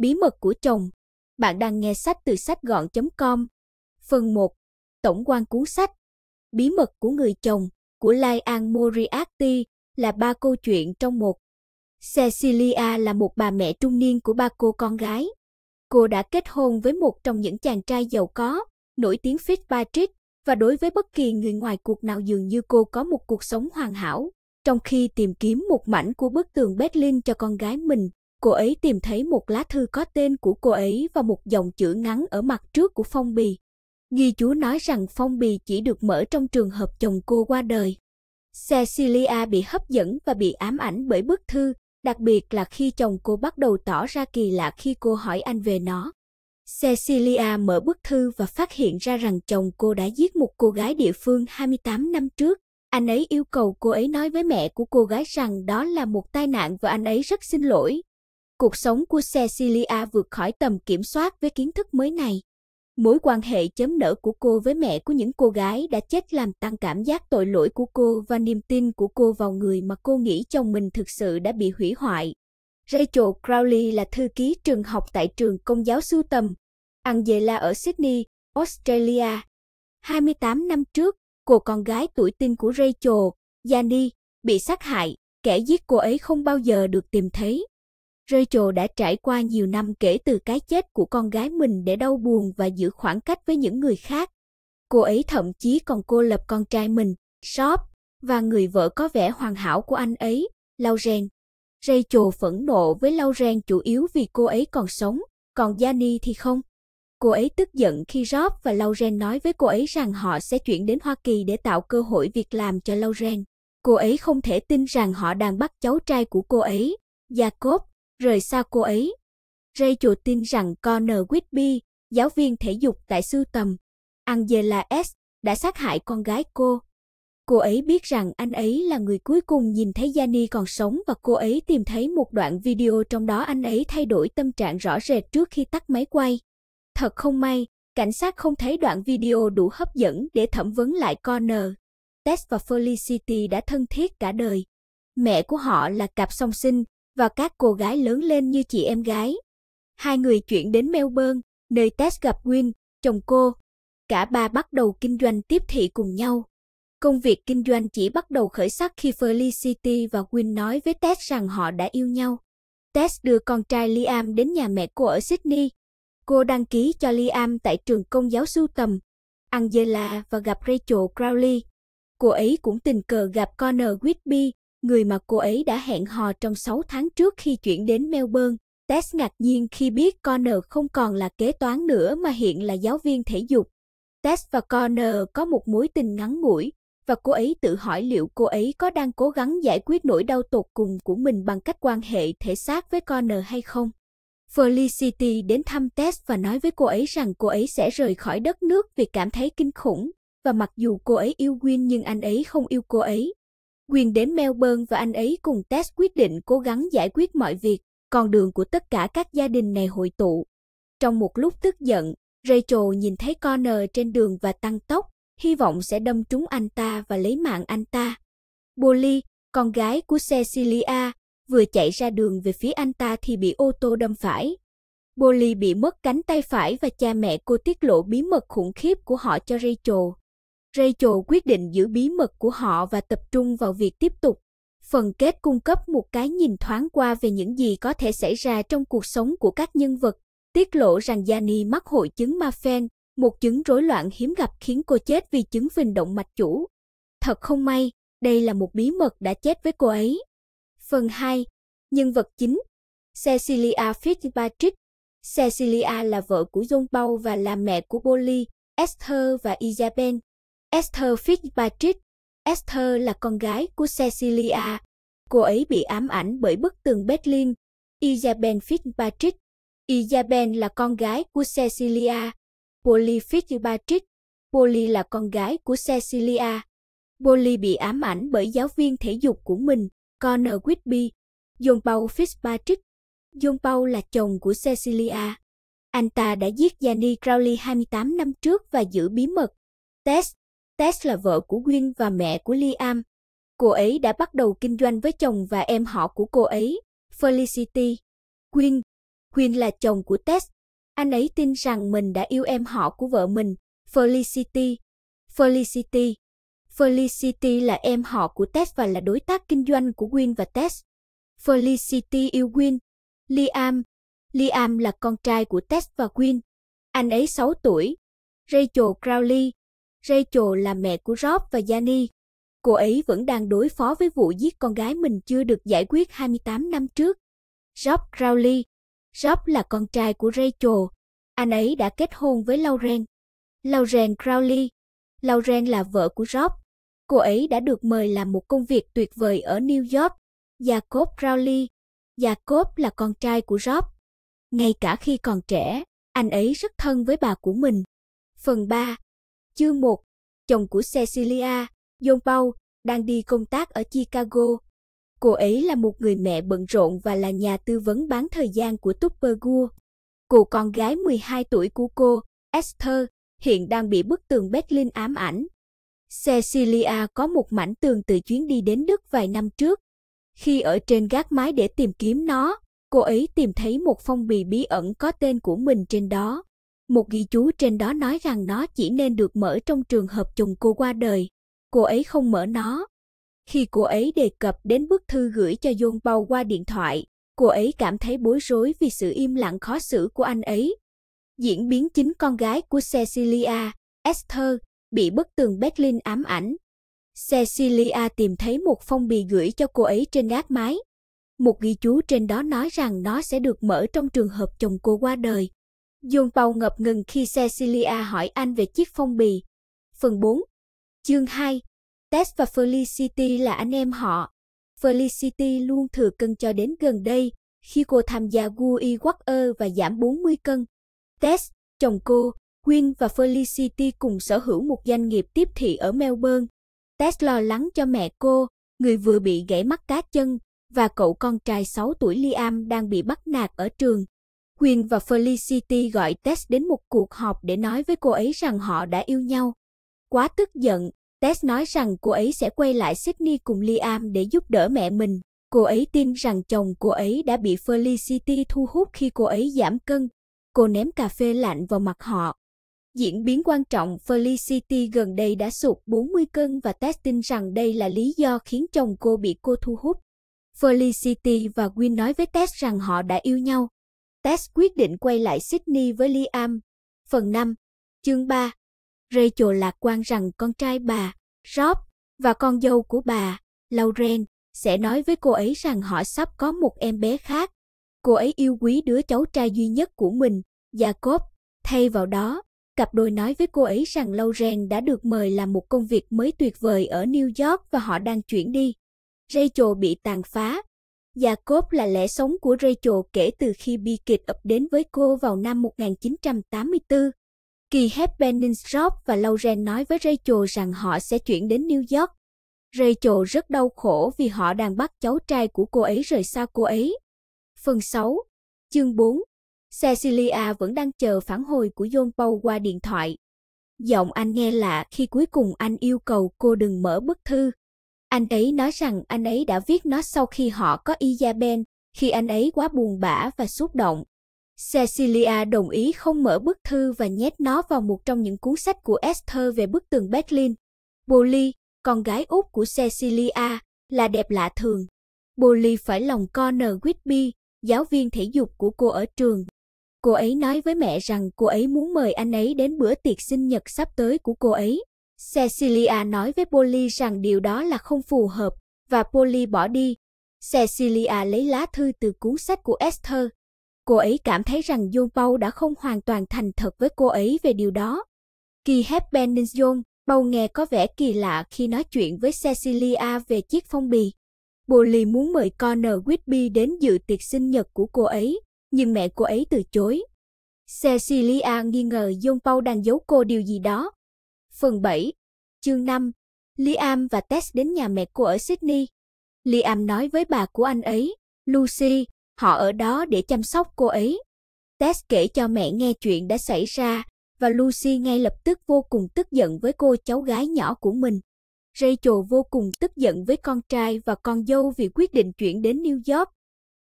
Bí mật của chồng. Bạn đang nghe sách từ sách gọn.com. Phần 1. Tổng quan cuốn sách. Bí mật của người chồng của Lai An Moriarty là ba câu chuyện trong một. Cecilia là một bà mẹ trung niên của ba cô con gái. Cô đã kết hôn với một trong những chàng trai giàu có, nổi tiếng Fitzpatrick, và đối với bất kỳ người ngoài cuộc nào dường như cô có một cuộc sống hoàn hảo, trong khi tìm kiếm một mảnh của bức tường Berlin cho con gái mình cô ấy tìm thấy một lá thư có tên của cô ấy và một dòng chữ ngắn ở mặt trước của phong bì. Ghi chú nói rằng phong bì chỉ được mở trong trường hợp chồng cô qua đời. Cecilia bị hấp dẫn và bị ám ảnh bởi bức thư, đặc biệt là khi chồng cô bắt đầu tỏ ra kỳ lạ khi cô hỏi anh về nó. Cecilia mở bức thư và phát hiện ra rằng chồng cô đã giết một cô gái địa phương 28 năm trước. Anh ấy yêu cầu cô ấy nói với mẹ của cô gái rằng đó là một tai nạn và anh ấy rất xin lỗi, cuộc sống của Cecilia vượt khỏi tầm kiểm soát với kiến thức mới này. Mối quan hệ chấm nở của cô với mẹ của những cô gái đã chết làm tăng cảm giác tội lỗi của cô và niềm tin của cô vào người mà cô nghĩ chồng mình thực sự đã bị hủy hoại. Rachel Crowley là thư ký trường học tại trường công giáo sưu tầm, Angela ở Sydney, Australia. 28 năm trước, cô con gái tuổi tin của Rachel, Yanni, bị sát hại, kẻ giết cô ấy không bao giờ được tìm thấy. Rachel đã trải qua nhiều năm kể từ cái chết của con gái mình để đau buồn và giữ khoảng cách với những người khác. Cô ấy thậm chí còn cô lập con trai mình, Shop, và người vợ có vẻ hoàn hảo của anh ấy, Lauren. Rachel phẫn nộ với Lauren chủ yếu vì cô ấy còn sống, còn Gianni thì không. Cô ấy tức giận khi Rob và Lauren nói với cô ấy rằng họ sẽ chuyển đến Hoa Kỳ để tạo cơ hội việc làm cho Lauren. Cô ấy không thể tin rằng họ đang bắt cháu trai của cô ấy, Jacob, rời xa cô ấy. Ray chủ tin rằng Connor Whitby, giáo viên thể dục tại sư tầm, Angela S. đã sát hại con gái cô. Cô ấy biết rằng anh ấy là người cuối cùng nhìn thấy Gianni còn sống và cô ấy tìm thấy một đoạn video trong đó anh ấy thay đổi tâm trạng rõ rệt trước khi tắt máy quay. Thật không may, cảnh sát không thấy đoạn video đủ hấp dẫn để thẩm vấn lại Connor. Tess và Felicity đã thân thiết cả đời. Mẹ của họ là cặp song sinh, và các cô gái lớn lên như chị em gái. Hai người chuyển đến Melbourne, nơi Tess gặp Win, chồng cô. Cả ba bắt đầu kinh doanh tiếp thị cùng nhau. Công việc kinh doanh chỉ bắt đầu khởi sắc khi Felicity và Win nói với Tess rằng họ đã yêu nhau. Tess đưa con trai Liam đến nhà mẹ cô ở Sydney. Cô đăng ký cho Liam tại trường công giáo sưu tầm, Angela và gặp Rachel Crowley. Cô ấy cũng tình cờ gặp Connor Whitby, người mà cô ấy đã hẹn hò trong 6 tháng trước khi chuyển đến Melbourne. Tess ngạc nhiên khi biết Connor không còn là kế toán nữa mà hiện là giáo viên thể dục. Tess và Connor có một mối tình ngắn ngủi và cô ấy tự hỏi liệu cô ấy có đang cố gắng giải quyết nỗi đau tột cùng của mình bằng cách quan hệ thể xác với Connor hay không. Felicity đến thăm Tess và nói với cô ấy rằng cô ấy sẽ rời khỏi đất nước vì cảm thấy kinh khủng và mặc dù cô ấy yêu Win nhưng anh ấy không yêu cô ấy. Quyền đến Melbourne và anh ấy cùng Tess quyết định cố gắng giải quyết mọi việc, con đường của tất cả các gia đình này hội tụ. Trong một lúc tức giận, Rachel nhìn thấy Connor trên đường và tăng tốc, hy vọng sẽ đâm trúng anh ta và lấy mạng anh ta. Bolly, con gái của Cecilia, vừa chạy ra đường về phía anh ta thì bị ô tô đâm phải. Bolly bị mất cánh tay phải và cha mẹ cô tiết lộ bí mật khủng khiếp của họ cho Rachel. Rachel quyết định giữ bí mật của họ và tập trung vào việc tiếp tục. Phần kết cung cấp một cái nhìn thoáng qua về những gì có thể xảy ra trong cuộc sống của các nhân vật, tiết lộ rằng Gianni mắc hội chứng Marfan, một chứng rối loạn hiếm gặp khiến cô chết vì chứng phình động mạch chủ. Thật không may, đây là một bí mật đã chết với cô ấy. Phần 2. Nhân vật chính Cecilia Fitzpatrick Cecilia là vợ của John Paul và là mẹ của Polly, Esther và Isabel. Esther Fitzpatrick. Esther là con gái của Cecilia. Cô ấy bị ám ảnh bởi bức tường Berlin. Isabel Fitzpatrick. Isabel là con gái của Cecilia. Polly Fitzpatrick. Polly là con gái của Cecilia. Polly bị ám ảnh bởi giáo viên thể dục của mình, Connor Whitby. John Paul Fitzpatrick. John Paul là chồng của Cecilia. Anh ta đã giết Gianni Crowley 28 năm trước và giữ bí mật. Tess Tess là vợ của Win và mẹ của Liam. Cô ấy đã bắt đầu kinh doanh với chồng và em họ của cô ấy, Felicity. Win, Win là chồng của Tess. Anh ấy tin rằng mình đã yêu em họ của vợ mình, Felicity. Felicity. Felicity là em họ của Tess và là đối tác kinh doanh của Win và Tess. Felicity yêu Win. Liam. Liam là con trai của Tess và Win. Anh ấy 6 tuổi. Rachel Crowley. Rachel là mẹ của Rob và Gianni. Cô ấy vẫn đang đối phó với vụ giết con gái mình chưa được giải quyết 28 năm trước. Rob Crowley Rob là con trai của Rachel. Anh ấy đã kết hôn với Lauren. Lauren Crowley Lauren là vợ của Rob. Cô ấy đã được mời làm một công việc tuyệt vời ở New York. Jacob Crowley Jacob là con trai của Rob. Ngay cả khi còn trẻ, anh ấy rất thân với bà của mình. Phần 3 Chương 1. Chồng của Cecilia, John Paul, đang đi công tác ở Chicago. Cô ấy là một người mẹ bận rộn và là nhà tư vấn bán thời gian của Tupper Cô con gái 12 tuổi của cô, Esther, hiện đang bị bức tường Berlin ám ảnh. Cecilia có một mảnh tường từ chuyến đi đến Đức vài năm trước. Khi ở trên gác mái để tìm kiếm nó, cô ấy tìm thấy một phong bì bí ẩn có tên của mình trên đó. Một ghi chú trên đó nói rằng nó chỉ nên được mở trong trường hợp chồng cô qua đời. Cô ấy không mở nó. Khi cô ấy đề cập đến bức thư gửi cho John Paul qua điện thoại, cô ấy cảm thấy bối rối vì sự im lặng khó xử của anh ấy. Diễn biến chính con gái của Cecilia, Esther, bị bức tường Berlin ám ảnh. Cecilia tìm thấy một phong bì gửi cho cô ấy trên gác mái. Một ghi chú trên đó nói rằng nó sẽ được mở trong trường hợp chồng cô qua đời. John Paul ngập ngừng khi Cecilia hỏi anh về chiếc phong bì. Phần 4 Chương 2 Tess và Felicity là anh em họ. Felicity luôn thừa cân cho đến gần đây, khi cô tham gia Gui Walker và giảm 40 cân. Tess, chồng cô, Win và Felicity cùng sở hữu một doanh nghiệp tiếp thị ở Melbourne. Tess lo lắng cho mẹ cô, người vừa bị gãy mắt cá chân, và cậu con trai 6 tuổi Liam đang bị bắt nạt ở trường. Quyền và Felicity gọi Tess đến một cuộc họp để nói với cô ấy rằng họ đã yêu nhau. Quá tức giận, Tess nói rằng cô ấy sẽ quay lại Sydney cùng Liam để giúp đỡ mẹ mình. Cô ấy tin rằng chồng cô ấy đã bị Felicity thu hút khi cô ấy giảm cân. Cô ném cà phê lạnh vào mặt họ. Diễn biến quan trọng Felicity gần đây đã sụt 40 cân và Tess tin rằng đây là lý do khiến chồng cô bị cô thu hút. Felicity và Win nói với Tess rằng họ đã yêu nhau. Tess quyết định quay lại Sydney với Liam. Phần 5, chương 3. Rachel lạc quan rằng con trai bà, Rob, và con dâu của bà, Lauren, sẽ nói với cô ấy rằng họ sắp có một em bé khác. Cô ấy yêu quý đứa cháu trai duy nhất của mình, Jacob. Thay vào đó, cặp đôi nói với cô ấy rằng Lauren đã được mời làm một công việc mới tuyệt vời ở New York và họ đang chuyển đi. Rachel bị tàn phá, Jacob là lẽ sống của Rachel kể từ khi bi kịch ập đến với cô vào năm 1984. Kỳ Heppenningsrop và Lauren nói với Rachel rằng họ sẽ chuyển đến New York. Rachel rất đau khổ vì họ đang bắt cháu trai của cô ấy rời xa cô ấy. Phần 6, chương 4 Cecilia vẫn đang chờ phản hồi của John Paul qua điện thoại. Giọng anh nghe lạ khi cuối cùng anh yêu cầu cô đừng mở bức thư. Anh ấy nói rằng anh ấy đã viết nó sau khi họ có Isabel, khi anh ấy quá buồn bã và xúc động. Cecilia đồng ý không mở bức thư và nhét nó vào một trong những cuốn sách của Esther về bức tường Berlin. Bolly, con gái út của Cecilia, là đẹp lạ thường. Bolly phải lòng Connor Whitby, giáo viên thể dục của cô ở trường. Cô ấy nói với mẹ rằng cô ấy muốn mời anh ấy đến bữa tiệc sinh nhật sắp tới của cô ấy. Cecilia nói với Polly rằng điều đó là không phù hợp và Polly bỏ đi. Cecilia lấy lá thư từ cuốn sách của Esther. Cô ấy cảm thấy rằng John Paul đã không hoàn toàn thành thật với cô ấy về điều đó. Kỳ hép Benninson, Paul nghe có vẻ kỳ lạ khi nói chuyện với Cecilia về chiếc phong bì. Polly muốn mời Connor Whitby đến dự tiệc sinh nhật của cô ấy, nhưng mẹ cô ấy từ chối. Cecilia nghi ngờ John Paul đang giấu cô điều gì đó Phần 7, chương 5, Liam và Tess đến nhà mẹ cô ở Sydney. Liam nói với bà của anh ấy, Lucy, họ ở đó để chăm sóc cô ấy. Tess kể cho mẹ nghe chuyện đã xảy ra và Lucy ngay lập tức vô cùng tức giận với cô cháu gái nhỏ của mình. Rachel vô cùng tức giận với con trai và con dâu vì quyết định chuyển đến New York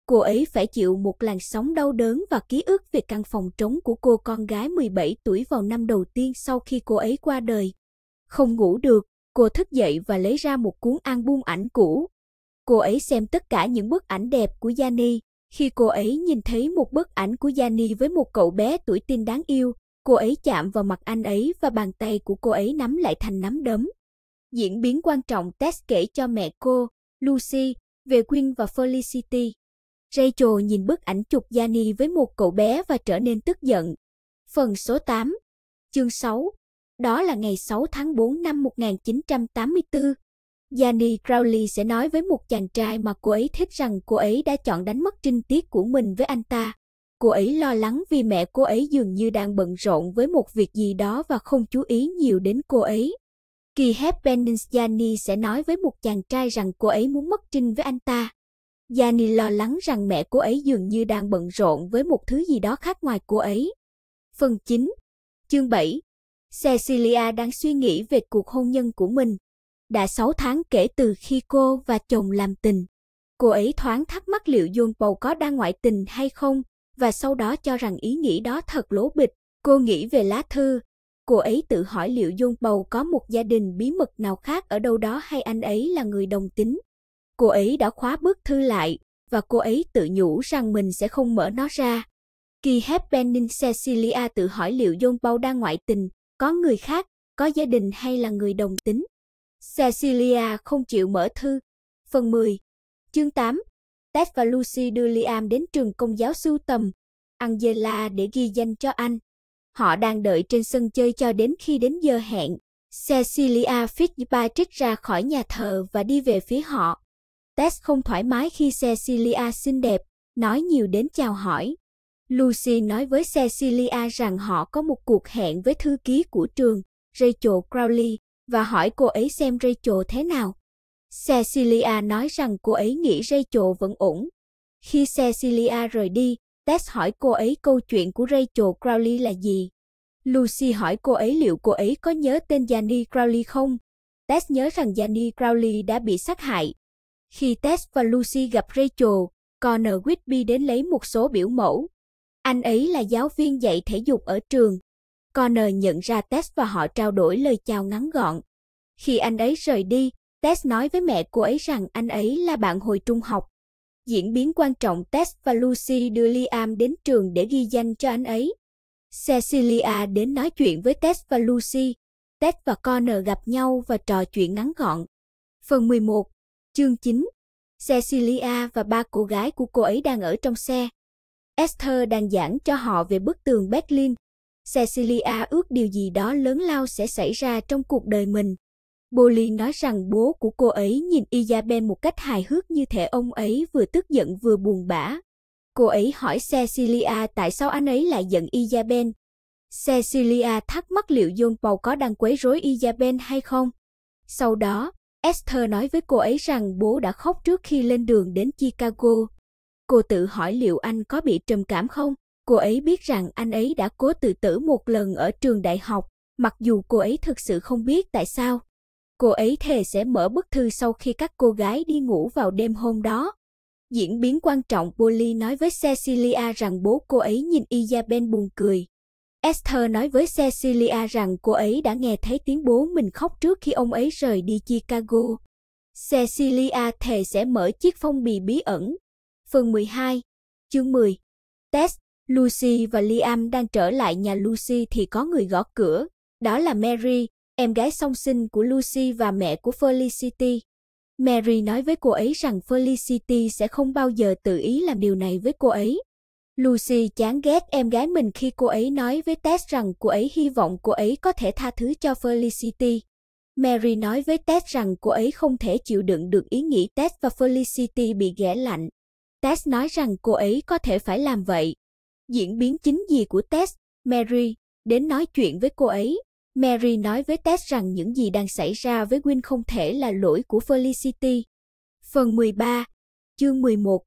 Cô ấy phải chịu một làn sóng đau đớn và ký ức về căn phòng trống của cô con gái 17 tuổi vào năm đầu tiên sau khi cô ấy qua đời. Không ngủ được, cô thức dậy và lấy ra một cuốn album ảnh cũ. Cô ấy xem tất cả những bức ảnh đẹp của Gianni. Khi cô ấy nhìn thấy một bức ảnh của Gianni với một cậu bé tuổi teen đáng yêu, cô ấy chạm vào mặt anh ấy và bàn tay của cô ấy nắm lại thành nắm đấm. Diễn biến quan trọng Tess kể cho mẹ cô, Lucy, về quinn và Felicity. Rachel nhìn bức ảnh chụp Gianni với một cậu bé và trở nên tức giận. Phần số 8, chương 6, đó là ngày 6 tháng 4 năm 1984. Gianni Crowley sẽ nói với một chàng trai mà cô ấy thích rằng cô ấy đã chọn đánh mất trinh tiết của mình với anh ta. Cô ấy lo lắng vì mẹ cô ấy dường như đang bận rộn với một việc gì đó và không chú ý nhiều đến cô ấy. Kỳ Heppenins Gianni sẽ nói với một chàng trai rằng cô ấy muốn mất trinh với anh ta. Gianni lo lắng rằng mẹ cô ấy dường như đang bận rộn với một thứ gì đó khác ngoài cô ấy. Phần 9 Chương 7 Cecilia đang suy nghĩ về cuộc hôn nhân của mình. Đã 6 tháng kể từ khi cô và chồng làm tình. Cô ấy thoáng thắc mắc liệu John Paul có đang ngoại tình hay không, và sau đó cho rằng ý nghĩ đó thật lố bịch. Cô nghĩ về lá thư. Cô ấy tự hỏi liệu John Paul có một gia đình bí mật nào khác ở đâu đó hay anh ấy là người đồng tính. Cô ấy đã khóa bức thư lại và cô ấy tự nhủ rằng mình sẽ không mở nó ra. Khi Heppening Cecilia tự hỏi liệu John Paul đang ngoại tình, có người khác, có gia đình hay là người đồng tính. Cecilia không chịu mở thư. Phần 10 Chương 8 Ted và Lucy đưa Liam đến trường công giáo sưu tầm, Angela để ghi danh cho anh. Họ đang đợi trên sân chơi cho đến khi đến giờ hẹn. Cecilia Fitzpatrick ra khỏi nhà thờ và đi về phía họ. Tess không thoải mái khi Cecilia xinh đẹp, nói nhiều đến chào hỏi. Lucy nói với Cecilia rằng họ có một cuộc hẹn với thư ký của trường, Rachel Crowley, và hỏi cô ấy xem Rachel thế nào. Cecilia nói rằng cô ấy nghĩ Rachel vẫn ổn. Khi Cecilia rời đi, Tess hỏi cô ấy câu chuyện của Rachel Crowley là gì. Lucy hỏi cô ấy liệu cô ấy có nhớ tên Gianni Crowley không. Tess nhớ rằng Gianni Crowley đã bị sát hại khi Tess và Lucy gặp Rachel, Connor Whitby đến lấy một số biểu mẫu. Anh ấy là giáo viên dạy thể dục ở trường. Connor nhận ra Tess và họ trao đổi lời chào ngắn gọn. Khi anh ấy rời đi, Tess nói với mẹ cô ấy rằng anh ấy là bạn hồi trung học. Diễn biến quan trọng Tess và Lucy đưa Liam đến trường để ghi danh cho anh ấy. Cecilia đến nói chuyện với Tess và Lucy. Tess và Connor gặp nhau và trò chuyện ngắn gọn. Phần 11 Chương 9 Cecilia và ba cô gái của cô ấy đang ở trong xe. Esther đang giảng cho họ về bức tường Berlin. Cecilia ước điều gì đó lớn lao sẽ xảy ra trong cuộc đời mình. Bolly nói rằng bố của cô ấy nhìn Isabel một cách hài hước như thể ông ấy vừa tức giận vừa buồn bã. Cô ấy hỏi Cecilia tại sao anh ấy lại giận Isabel. Cecilia thắc mắc liệu John Paul có đang quấy rối Isabel hay không. Sau đó, Esther nói với cô ấy rằng bố đã khóc trước khi lên đường đến Chicago. Cô tự hỏi liệu anh có bị trầm cảm không? Cô ấy biết rằng anh ấy đã cố tự tử một lần ở trường đại học, mặc dù cô ấy thực sự không biết tại sao. Cô ấy thề sẽ mở bức thư sau khi các cô gái đi ngủ vào đêm hôm đó. Diễn biến quan trọng Polly nói với Cecilia rằng bố cô ấy nhìn Isabel buồn cười. Esther nói với Cecilia rằng cô ấy đã nghe thấy tiếng bố mình khóc trước khi ông ấy rời đi Chicago. Cecilia thề sẽ mở chiếc phong bì bí ẩn. Phần 12, chương 10. Tess, Lucy và Liam đang trở lại nhà Lucy thì có người gõ cửa. Đó là Mary, em gái song sinh của Lucy và mẹ của Felicity. Mary nói với cô ấy rằng Felicity sẽ không bao giờ tự ý làm điều này với cô ấy. Lucy chán ghét em gái mình khi cô ấy nói với Tess rằng cô ấy hy vọng cô ấy có thể tha thứ cho Felicity. Mary nói với Tess rằng cô ấy không thể chịu đựng được ý nghĩ Tess và Felicity bị ghẻ lạnh. Tess nói rằng cô ấy có thể phải làm vậy. Diễn biến chính gì của Tess, Mary, đến nói chuyện với cô ấy. Mary nói với Tess rằng những gì đang xảy ra với Win không thể là lỗi của Felicity. Phần 13, chương 11.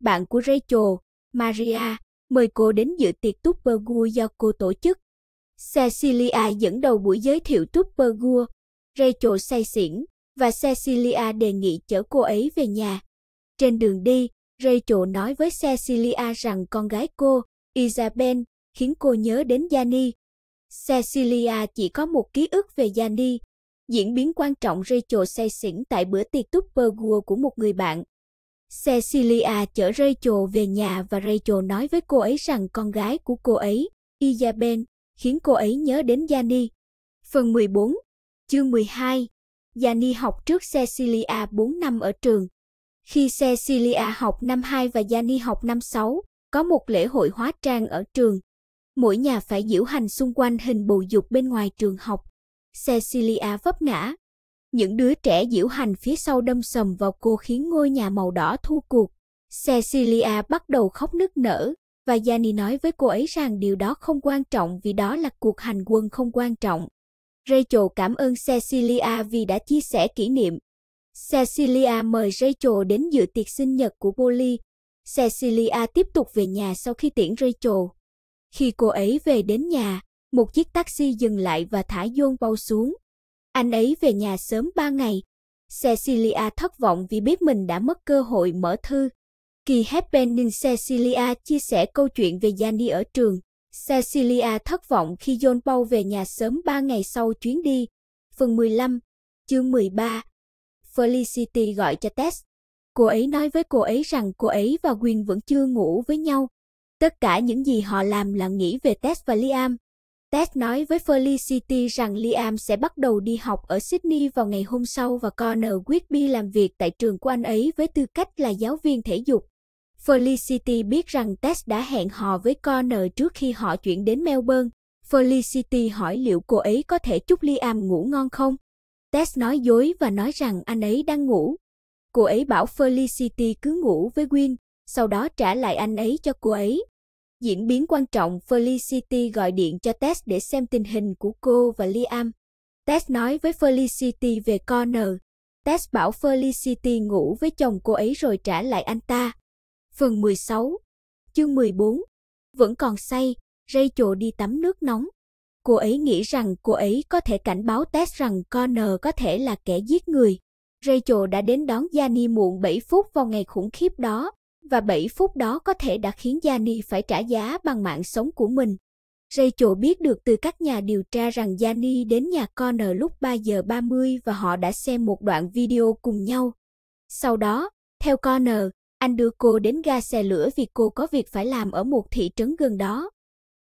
Bạn của Rachel, Maria, mời cô đến dự tiệc Tuppergur do cô tổ chức. Cecilia dẫn đầu buổi giới thiệu Tuppergur, Rachel say xỉn, và Cecilia đề nghị chở cô ấy về nhà. Trên đường đi, Rachel nói với Cecilia rằng con gái cô, Isabel, khiến cô nhớ đến Gianni. Cecilia chỉ có một ký ức về Gianni. Diễn biến quan trọng Rachel say xỉn tại bữa tiệc Tuppergur của một người bạn, Cecilia chở Rachel về nhà và Rachel nói với cô ấy rằng con gái của cô ấy, Isabel, khiến cô ấy nhớ đến Gianni. Phần 14, chương 12 Gianni học trước Cecilia 4 năm ở trường. Khi Cecilia học năm 2 và Gianni học năm 6, có một lễ hội hóa trang ở trường. Mỗi nhà phải diễu hành xung quanh hình bầu dục bên ngoài trường học. Cecilia vấp ngã, những đứa trẻ diễu hành phía sau đâm sầm vào cô khiến ngôi nhà màu đỏ thua cuộc. Cecilia bắt đầu khóc nức nở và Gianni nói với cô ấy rằng điều đó không quan trọng vì đó là cuộc hành quân không quan trọng. Rachel cảm ơn Cecilia vì đã chia sẻ kỷ niệm. Cecilia mời Rachel đến dự tiệc sinh nhật của Polly. Cecilia tiếp tục về nhà sau khi tiễn Rachel. Khi cô ấy về đến nhà, một chiếc taxi dừng lại và thả John Paul xuống. Anh ấy về nhà sớm 3 ngày. Cecilia thất vọng vì biết mình đã mất cơ hội mở thư. Kỳ Happening Cecilia chia sẻ câu chuyện về Gianni ở trường. Cecilia thất vọng khi John Paul về nhà sớm 3 ngày sau chuyến đi. Phần 15, chương 13. Felicity gọi cho Tess. Cô ấy nói với cô ấy rằng cô ấy và Quyên vẫn chưa ngủ với nhau. Tất cả những gì họ làm là nghĩ về Tess và Liam. Ted nói với Felicity rằng Liam sẽ bắt đầu đi học ở Sydney vào ngày hôm sau và Connor Whitby làm việc tại trường của anh ấy với tư cách là giáo viên thể dục. Felicity biết rằng Tess đã hẹn hò với Connor trước khi họ chuyển đến Melbourne. Felicity hỏi liệu cô ấy có thể chúc Liam ngủ ngon không. Tess nói dối và nói rằng anh ấy đang ngủ. Cô ấy bảo Felicity cứ ngủ với Win, sau đó trả lại anh ấy cho cô ấy diễn biến quan trọng, Felicity gọi điện cho Tess để xem tình hình của cô và Liam. Tess nói với Felicity về Connor. Tess bảo Felicity ngủ với chồng cô ấy rồi trả lại anh ta. Phần 16 Chương 14 Vẫn còn say, Ray chồ đi tắm nước nóng. Cô ấy nghĩ rằng cô ấy có thể cảnh báo Tess rằng Connor có thể là kẻ giết người. Rachel đã đến đón Gianni muộn 7 phút vào ngày khủng khiếp đó và 7 phút đó có thể đã khiến Jani phải trả giá bằng mạng sống của mình. Rachel biết được từ các nhà điều tra rằng Jani đến nhà Connor lúc 3 giờ 30 và họ đã xem một đoạn video cùng nhau. Sau đó, theo Connor, anh đưa cô đến ga xe lửa vì cô có việc phải làm ở một thị trấn gần đó.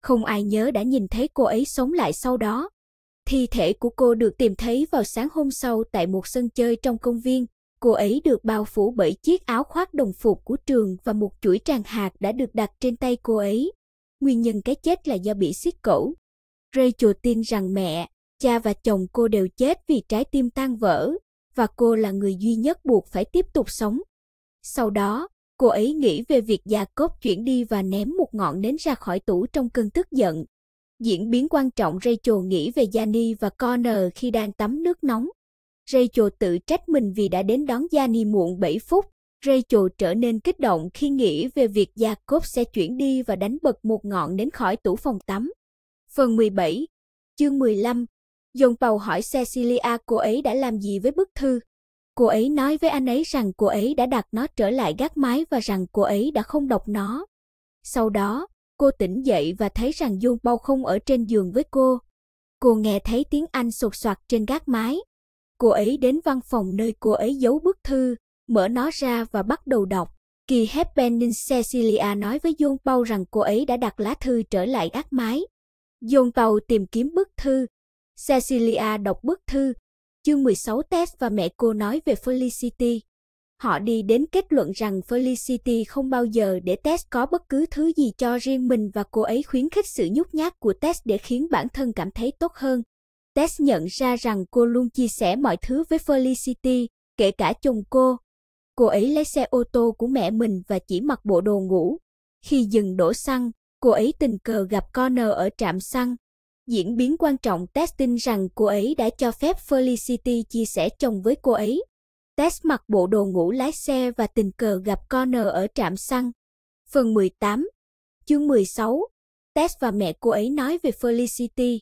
Không ai nhớ đã nhìn thấy cô ấy sống lại sau đó. Thi thể của cô được tìm thấy vào sáng hôm sau tại một sân chơi trong công viên, Cô ấy được bao phủ bởi chiếc áo khoác đồng phục của trường và một chuỗi tràng hạt đã được đặt trên tay cô ấy. Nguyên nhân cái chết là do bị xiết cổ. Rachel tin rằng mẹ, cha và chồng cô đều chết vì trái tim tan vỡ và cô là người duy nhất buộc phải tiếp tục sống. Sau đó, cô ấy nghĩ về việc gia cốp chuyển đi và ném một ngọn nến ra khỏi tủ trong cơn tức giận. Diễn biến quan trọng Rachel nghĩ về Gianni và Connor khi đang tắm nước nóng. Rachel tự trách mình vì đã đến đón Gianni muộn 7 phút. Rachel trở nên kích động khi nghĩ về việc Jacob sẽ chuyển đi và đánh bật một ngọn đến khỏi tủ phòng tắm. Phần 17 Chương 15 Dồn Paul hỏi Cecilia cô ấy đã làm gì với bức thư. Cô ấy nói với anh ấy rằng cô ấy đã đặt nó trở lại gác mái và rằng cô ấy đã không đọc nó. Sau đó, cô tỉnh dậy và thấy rằng Dung Paul không ở trên giường với cô. Cô nghe thấy tiếng Anh sột soạt trên gác mái. Cô ấy đến văn phòng nơi cô ấy giấu bức thư, mở nó ra và bắt đầu đọc. Kỳ Heppenin Cecilia nói với John Paul rằng cô ấy đã đặt lá thư trở lại ác mái. John Paul tìm kiếm bức thư. Cecilia đọc bức thư. Chương 16 Tess và mẹ cô nói về Felicity. Họ đi đến kết luận rằng Felicity không bao giờ để Tess có bất cứ thứ gì cho riêng mình và cô ấy khuyến khích sự nhút nhát của Tess để khiến bản thân cảm thấy tốt hơn. Tess nhận ra rằng cô luôn chia sẻ mọi thứ với Felicity, kể cả chồng cô. Cô ấy lấy xe ô tô của mẹ mình và chỉ mặc bộ đồ ngủ. Khi dừng đổ xăng, cô ấy tình cờ gặp Connor ở trạm xăng. Diễn biến quan trọng Tess tin rằng cô ấy đã cho phép Felicity chia sẻ chồng với cô ấy. Tess mặc bộ đồ ngủ lái xe và tình cờ gặp Connor ở trạm xăng. Phần 18 Chương 16 Tess và mẹ cô ấy nói về Felicity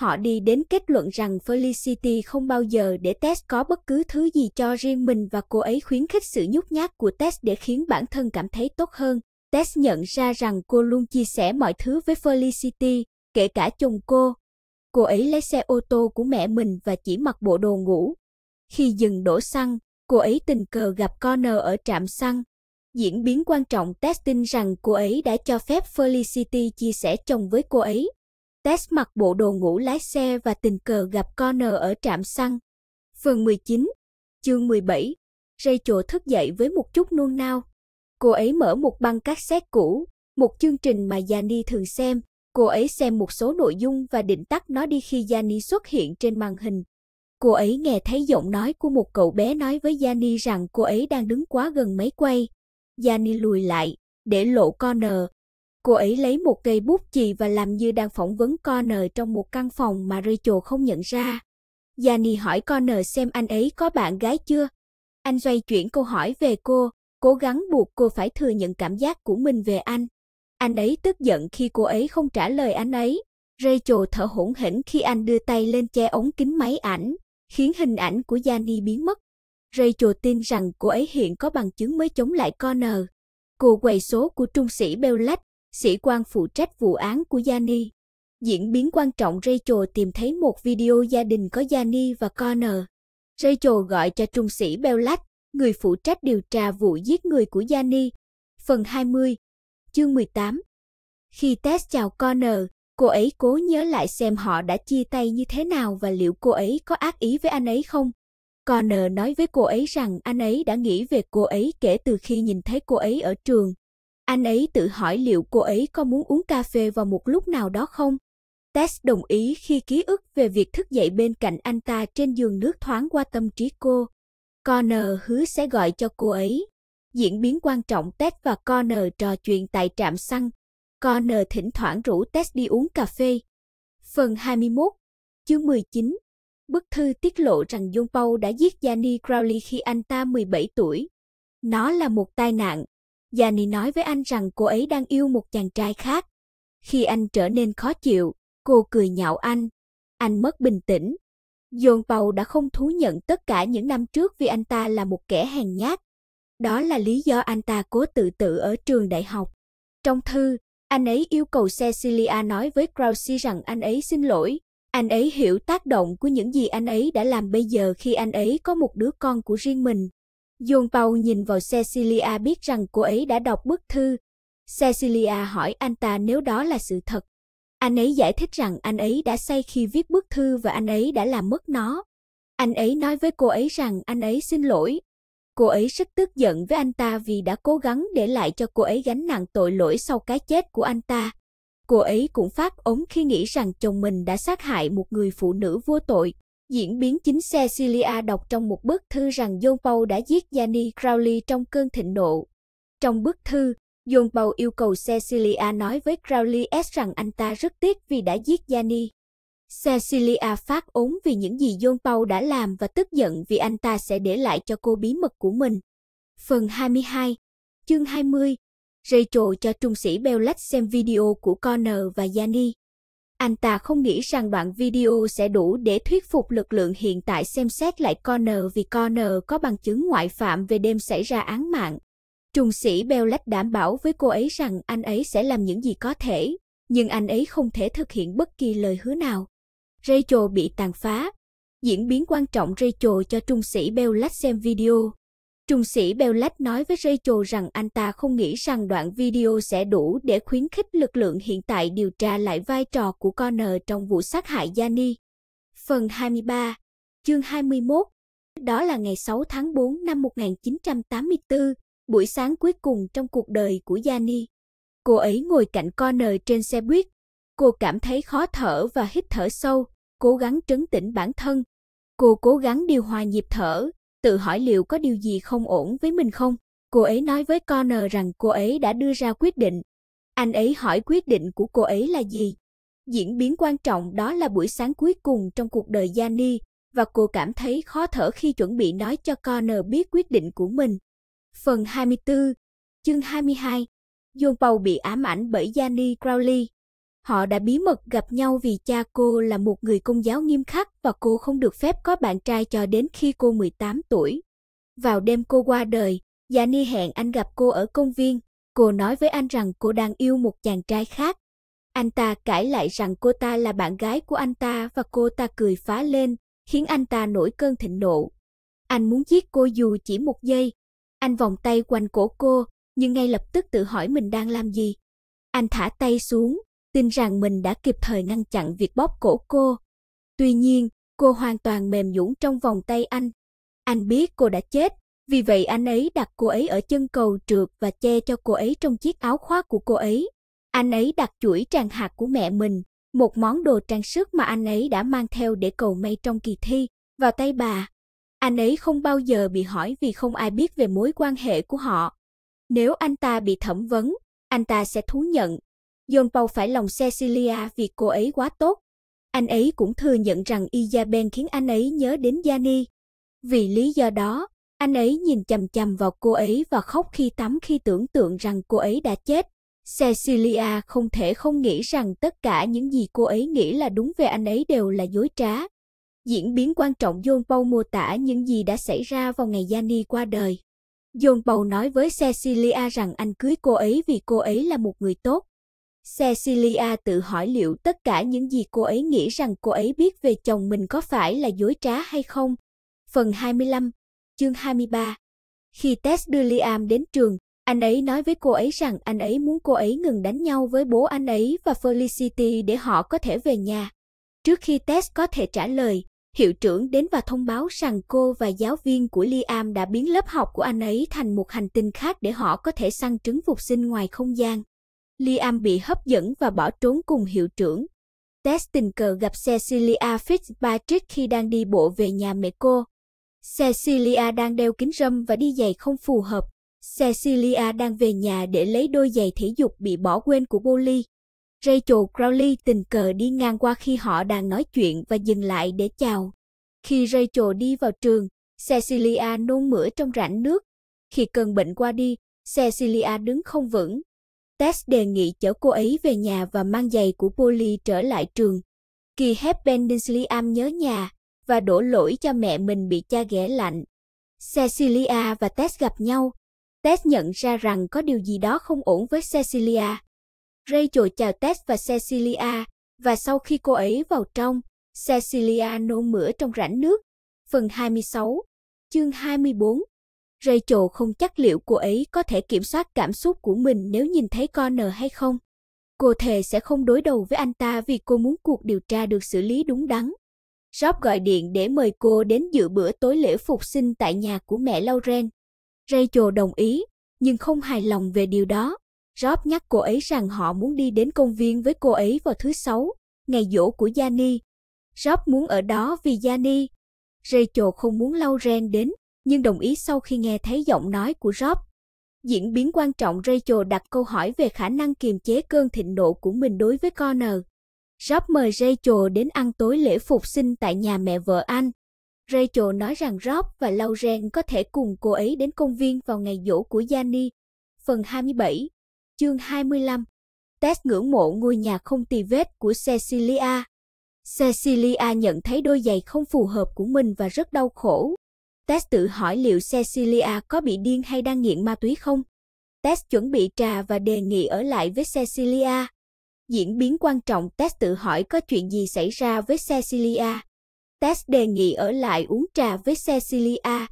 họ đi đến kết luận rằng Felicity không bao giờ để Tess có bất cứ thứ gì cho riêng mình và cô ấy khuyến khích sự nhút nhát của Tess để khiến bản thân cảm thấy tốt hơn. Tess nhận ra rằng cô luôn chia sẻ mọi thứ với Felicity, kể cả chồng cô. Cô ấy lấy xe ô tô của mẹ mình và chỉ mặc bộ đồ ngủ. Khi dừng đổ xăng, cô ấy tình cờ gặp Connor ở trạm xăng. Diễn biến quan trọng Tess tin rằng cô ấy đã cho phép Felicity chia sẻ chồng với cô ấy Tess mặc bộ đồ ngủ lái xe và tình cờ gặp Connor ở trạm xăng. Phần 19, chương 17, Rachel thức dậy với một chút nôn nao. Cô ấy mở một băng các xét cũ, một chương trình mà Gianni thường xem. Cô ấy xem một số nội dung và định tắt nó đi khi Gianni xuất hiện trên màn hình. Cô ấy nghe thấy giọng nói của một cậu bé nói với Gianni rằng cô ấy đang đứng quá gần máy quay. Gianni lùi lại, để lộ Connor, Cô ấy lấy một cây bút chì và làm như đang phỏng vấn Connor trong một căn phòng mà Rachel không nhận ra. Gianni hỏi Connor xem anh ấy có bạn gái chưa. Anh xoay chuyển câu hỏi về cô, cố gắng buộc cô phải thừa nhận cảm giác của mình về anh. Anh ấy tức giận khi cô ấy không trả lời anh ấy. Rachel thở hổn hển khi anh đưa tay lên che ống kính máy ảnh, khiến hình ảnh của Gianni biến mất. Rachel tin rằng cô ấy hiện có bằng chứng mới chống lại Connor. Cô quầy số của trung sĩ Bellach sĩ quan phụ trách vụ án của Gianni. Diễn biến quan trọng Rachel tìm thấy một video gia đình có Gianni và Connor. Rachel gọi cho trung sĩ Bellac, người phụ trách điều tra vụ giết người của Gianni. Phần 20, chương 18. Khi Tess chào Connor, cô ấy cố nhớ lại xem họ đã chia tay như thế nào và liệu cô ấy có ác ý với anh ấy không. Connor nói với cô ấy rằng anh ấy đã nghĩ về cô ấy kể từ khi nhìn thấy cô ấy ở trường. Anh ấy tự hỏi liệu cô ấy có muốn uống cà phê vào một lúc nào đó không. Tess đồng ý khi ký ức về việc thức dậy bên cạnh anh ta trên giường nước thoáng qua tâm trí cô. Connor hứa sẽ gọi cho cô ấy. Diễn biến quan trọng Tess và Connor trò chuyện tại trạm xăng. Connor thỉnh thoảng rủ Tess đi uống cà phê. Phần 21, chương 19 Bức thư tiết lộ rằng John Paul đã giết Gianni Crowley khi anh ta 17 tuổi. Nó là một tai nạn, Gianni nói với anh rằng cô ấy đang yêu một chàng trai khác. Khi anh trở nên khó chịu, cô cười nhạo anh. Anh mất bình tĩnh. John Paul đã không thú nhận tất cả những năm trước vì anh ta là một kẻ hèn nhát. Đó là lý do anh ta cố tự tử ở trường đại học. Trong thư, anh ấy yêu cầu Cecilia nói với Krause rằng anh ấy xin lỗi. Anh ấy hiểu tác động của những gì anh ấy đã làm bây giờ khi anh ấy có một đứa con của riêng mình. John Paul nhìn vào Cecilia biết rằng cô ấy đã đọc bức thư. Cecilia hỏi anh ta nếu đó là sự thật. Anh ấy giải thích rằng anh ấy đã say khi viết bức thư và anh ấy đã làm mất nó. Anh ấy nói với cô ấy rằng anh ấy xin lỗi. Cô ấy rất tức giận với anh ta vì đã cố gắng để lại cho cô ấy gánh nặng tội lỗi sau cái chết của anh ta. Cô ấy cũng phát ống khi nghĩ rằng chồng mình đã sát hại một người phụ nữ vô tội. Diễn biến chính Cecilia đọc trong một bức thư rằng John Paul đã giết Gianni Crowley trong cơn thịnh nộ. Trong bức thư, John Paul yêu cầu Cecilia nói với Crowley S rằng anh ta rất tiếc vì đã giết Gianni. Cecilia phát ốm vì những gì John Paul đã làm và tức giận vì anh ta sẽ để lại cho cô bí mật của mình. Phần 22 Chương 20 Rachel cho trung sĩ Bellat xem video của Connor và Gianni. Anh ta không nghĩ rằng đoạn video sẽ đủ để thuyết phục lực lượng hiện tại xem xét lại Connor vì Connor có bằng chứng ngoại phạm về đêm xảy ra án mạng. Trung sĩ Bellach đảm bảo với cô ấy rằng anh ấy sẽ làm những gì có thể, nhưng anh ấy không thể thực hiện bất kỳ lời hứa nào. Rachel bị tàn phá. Diễn biến quan trọng Rachel cho trung sĩ Bellach xem video, Trung sĩ Bellat nói với Rachel rằng anh ta không nghĩ rằng đoạn video sẽ đủ để khuyến khích lực lượng hiện tại điều tra lại vai trò của Connor trong vụ sát hại Gianni. Phần 23, chương 21 Đó là ngày 6 tháng 4 năm 1984, buổi sáng cuối cùng trong cuộc đời của Gianni. Cô ấy ngồi cạnh Connor trên xe buýt. Cô cảm thấy khó thở và hít thở sâu, cố gắng trấn tĩnh bản thân. Cô cố gắng điều hòa nhịp thở, tự hỏi liệu có điều gì không ổn với mình không. Cô ấy nói với Connor rằng cô ấy đã đưa ra quyết định. Anh ấy hỏi quyết định của cô ấy là gì. Diễn biến quan trọng đó là buổi sáng cuối cùng trong cuộc đời Gianni và cô cảm thấy khó thở khi chuẩn bị nói cho Connor biết quyết định của mình. Phần 24, chương 22 John Paul bị ám ảnh bởi Gianni Crowley. Họ đã bí mật gặp nhau vì cha cô là một người công giáo nghiêm khắc và cô không được phép có bạn trai cho đến khi cô 18 tuổi. Vào đêm cô qua đời, Dạ Ni hẹn anh gặp cô ở công viên. Cô nói với anh rằng cô đang yêu một chàng trai khác. Anh ta cãi lại rằng cô ta là bạn gái của anh ta và cô ta cười phá lên, khiến anh ta nổi cơn thịnh nộ. Anh muốn giết cô dù chỉ một giây. Anh vòng tay quanh cổ cô, nhưng ngay lập tức tự hỏi mình đang làm gì. Anh thả tay xuống, tin rằng mình đã kịp thời ngăn chặn việc bóp cổ cô. Tuy nhiên, cô hoàn toàn mềm nhũn trong vòng tay anh. Anh biết cô đã chết, vì vậy anh ấy đặt cô ấy ở chân cầu trượt và che cho cô ấy trong chiếc áo khoác của cô ấy. Anh ấy đặt chuỗi tràng hạt của mẹ mình, một món đồ trang sức mà anh ấy đã mang theo để cầu may trong kỳ thi, vào tay bà. Anh ấy không bao giờ bị hỏi vì không ai biết về mối quan hệ của họ. Nếu anh ta bị thẩm vấn, anh ta sẽ thú nhận John Paul phải lòng Cecilia vì cô ấy quá tốt. Anh ấy cũng thừa nhận rằng Isabel khiến anh ấy nhớ đến Gianni. Vì lý do đó, anh ấy nhìn chằm chằm vào cô ấy và khóc khi tắm khi tưởng tượng rằng cô ấy đã chết. Cecilia không thể không nghĩ rằng tất cả những gì cô ấy nghĩ là đúng về anh ấy đều là dối trá. Diễn biến quan trọng John Paul mô tả những gì đã xảy ra vào ngày Gianni qua đời. John Paul nói với Cecilia rằng anh cưới cô ấy vì cô ấy là một người tốt. Cecilia tự hỏi liệu tất cả những gì cô ấy nghĩ rằng cô ấy biết về chồng mình có phải là dối trá hay không. Phần 25, chương 23. Khi Tess đưa Liam đến trường, anh ấy nói với cô ấy rằng anh ấy muốn cô ấy ngừng đánh nhau với bố anh ấy và Felicity để họ có thể về nhà. Trước khi Tess có thể trả lời, hiệu trưởng đến và thông báo rằng cô và giáo viên của Liam đã biến lớp học của anh ấy thành một hành tinh khác để họ có thể săn trứng phục sinh ngoài không gian. Liam bị hấp dẫn và bỏ trốn cùng hiệu trưởng. Tess tình cờ gặp Cecilia Fitzpatrick khi đang đi bộ về nhà mẹ cô. Cecilia đang đeo kính râm và đi giày không phù hợp. Cecilia đang về nhà để lấy đôi giày thể dục bị bỏ quên của Polly. Rachel Crowley tình cờ đi ngang qua khi họ đang nói chuyện và dừng lại để chào. Khi Rachel đi vào trường, Cecilia nôn mửa trong rãnh nước. Khi cơn bệnh qua đi, Cecilia đứng không vững Tess đề nghị chở cô ấy về nhà và mang giày của Polly trở lại trường. Kỳ hép am nhớ nhà và đổ lỗi cho mẹ mình bị cha ghẻ lạnh. Cecilia và Tess gặp nhau. Tess nhận ra rằng có điều gì đó không ổn với Cecilia. Ray chồi chào Tess và Cecilia, và sau khi cô ấy vào trong, Cecilia nôn mửa trong rãnh nước. Phần 26, chương 24 Rachel không chắc liệu cô ấy có thể kiểm soát cảm xúc của mình nếu nhìn thấy Connor hay không. Cô thề sẽ không đối đầu với anh ta vì cô muốn cuộc điều tra được xử lý đúng đắn. Rob gọi điện để mời cô đến dự bữa tối lễ phục sinh tại nhà của mẹ Lauren. Rachel đồng ý, nhưng không hài lòng về điều đó. Rob nhắc cô ấy rằng họ muốn đi đến công viên với cô ấy vào thứ Sáu, ngày dỗ của Gianni. Rob muốn ở đó vì Gianni. Rachel không muốn Lauren đến nhưng đồng ý sau khi nghe thấy giọng nói của Rob. Diễn biến quan trọng Rachel đặt câu hỏi về khả năng kiềm chế cơn thịnh nộ của mình đối với Connor. Rob mời Rachel đến ăn tối lễ phục sinh tại nhà mẹ vợ anh. Rachel nói rằng Rob và Lauren có thể cùng cô ấy đến công viên vào ngày dỗ của Gianni. Phần 27, chương 25 Test ngưỡng mộ ngôi nhà không tì vết của Cecilia. Cecilia nhận thấy đôi giày không phù hợp của mình và rất đau khổ. Tess tự hỏi liệu Cecilia có bị điên hay đang nghiện ma túy không. Tess chuẩn bị trà và đề nghị ở lại với Cecilia. Diễn biến quan trọng Tess tự hỏi có chuyện gì xảy ra với Cecilia. Tess đề nghị ở lại uống trà với Cecilia.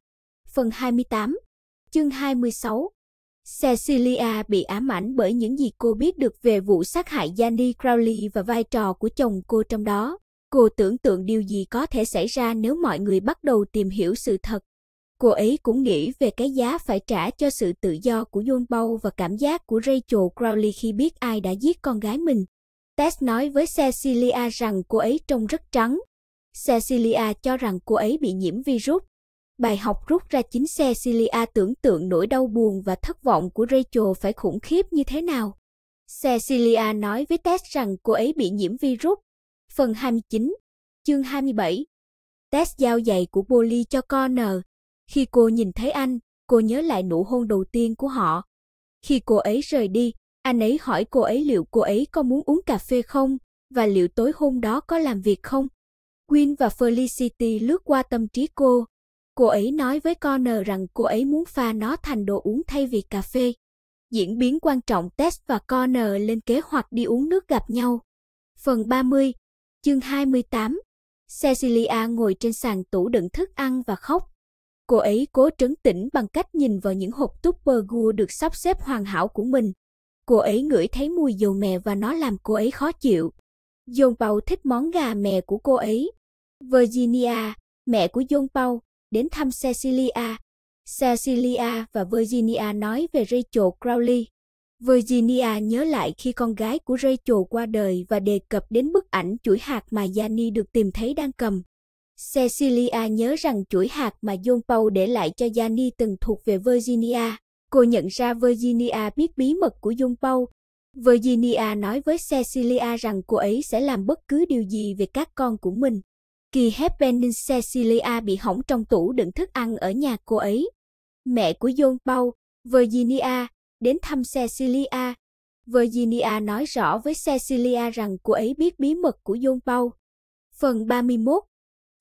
Phần 28 Chương 26 Cecilia bị ám ảnh bởi những gì cô biết được về vụ sát hại Yanni Crowley và vai trò của chồng cô trong đó. Cô tưởng tượng điều gì có thể xảy ra nếu mọi người bắt đầu tìm hiểu sự thật. Cô ấy cũng nghĩ về cái giá phải trả cho sự tự do của John Bao và cảm giác của Rachel Crowley khi biết ai đã giết con gái mình. Tess nói với Cecilia rằng cô ấy trông rất trắng. Cecilia cho rằng cô ấy bị nhiễm virus. Bài học rút ra chính Cecilia tưởng tượng nỗi đau buồn và thất vọng của Rachel phải khủng khiếp như thế nào. Cecilia nói với Tess rằng cô ấy bị nhiễm virus. Phần 29, chương 27. Tess giao giày của Polly cho Connor, khi cô nhìn thấy anh, cô nhớ lại nụ hôn đầu tiên của họ. Khi cô ấy rời đi, anh ấy hỏi cô ấy liệu cô ấy có muốn uống cà phê không và liệu tối hôm đó có làm việc không. Queen và Felicity lướt qua tâm trí cô. Cô ấy nói với Connor rằng cô ấy muốn pha nó thành đồ uống thay vì cà phê. Diễn biến quan trọng Tess và Connor lên kế hoạch đi uống nước gặp nhau. Phần 30, chương 28 Cecilia ngồi trên sàn tủ đựng thức ăn và khóc. Cô ấy cố trấn tĩnh bằng cách nhìn vào những hộp túp burger được sắp xếp hoàn hảo của mình. Cô ấy ngửi thấy mùi dầu mè và nó làm cô ấy khó chịu. John Paul thích món gà mè của cô ấy. Virginia, mẹ của John Paul, đến thăm Cecilia. Cecilia và Virginia nói về Rachel Crowley. Virginia nhớ lại khi con gái của Rachel qua đời và đề cập đến bức ảnh chuỗi hạt mà Gianni được tìm thấy đang cầm. Cecilia nhớ rằng chuỗi hạt mà John Paul để lại cho Gianni từng thuộc về Virginia. Cô nhận ra Virginia biết bí mật của John Paul. Virginia nói với Cecilia rằng cô ấy sẽ làm bất cứ điều gì về các con của mình. Kỳ hép Cecilia bị hỏng trong tủ đựng thức ăn ở nhà cô ấy. Mẹ của John Paul, Virginia, đến thăm Cecilia. Virginia nói rõ với Cecilia rằng cô ấy biết bí mật của John Paul. Phần 31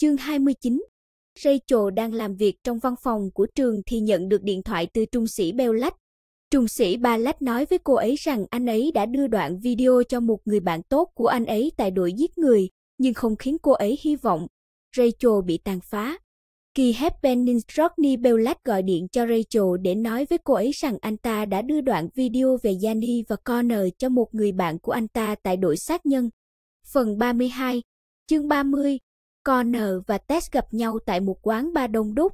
Chương 29 Rachel đang làm việc trong văn phòng của trường thì nhận được điện thoại từ trung sĩ Bellach. Trung sĩ Ballach nói với cô ấy rằng anh ấy đã đưa đoạn video cho một người bạn tốt của anh ấy tại đội giết người, nhưng không khiến cô ấy hy vọng. Rachel bị tàn phá. Kỳ Heppening Rodney Bellach gọi điện cho Rachel để nói với cô ấy rằng anh ta đã đưa đoạn video về Yanni và Connor cho một người bạn của anh ta tại đội sát nhân. Phần 32 Chương 30 Connor và Tess gặp nhau tại một quán ba đông đúc.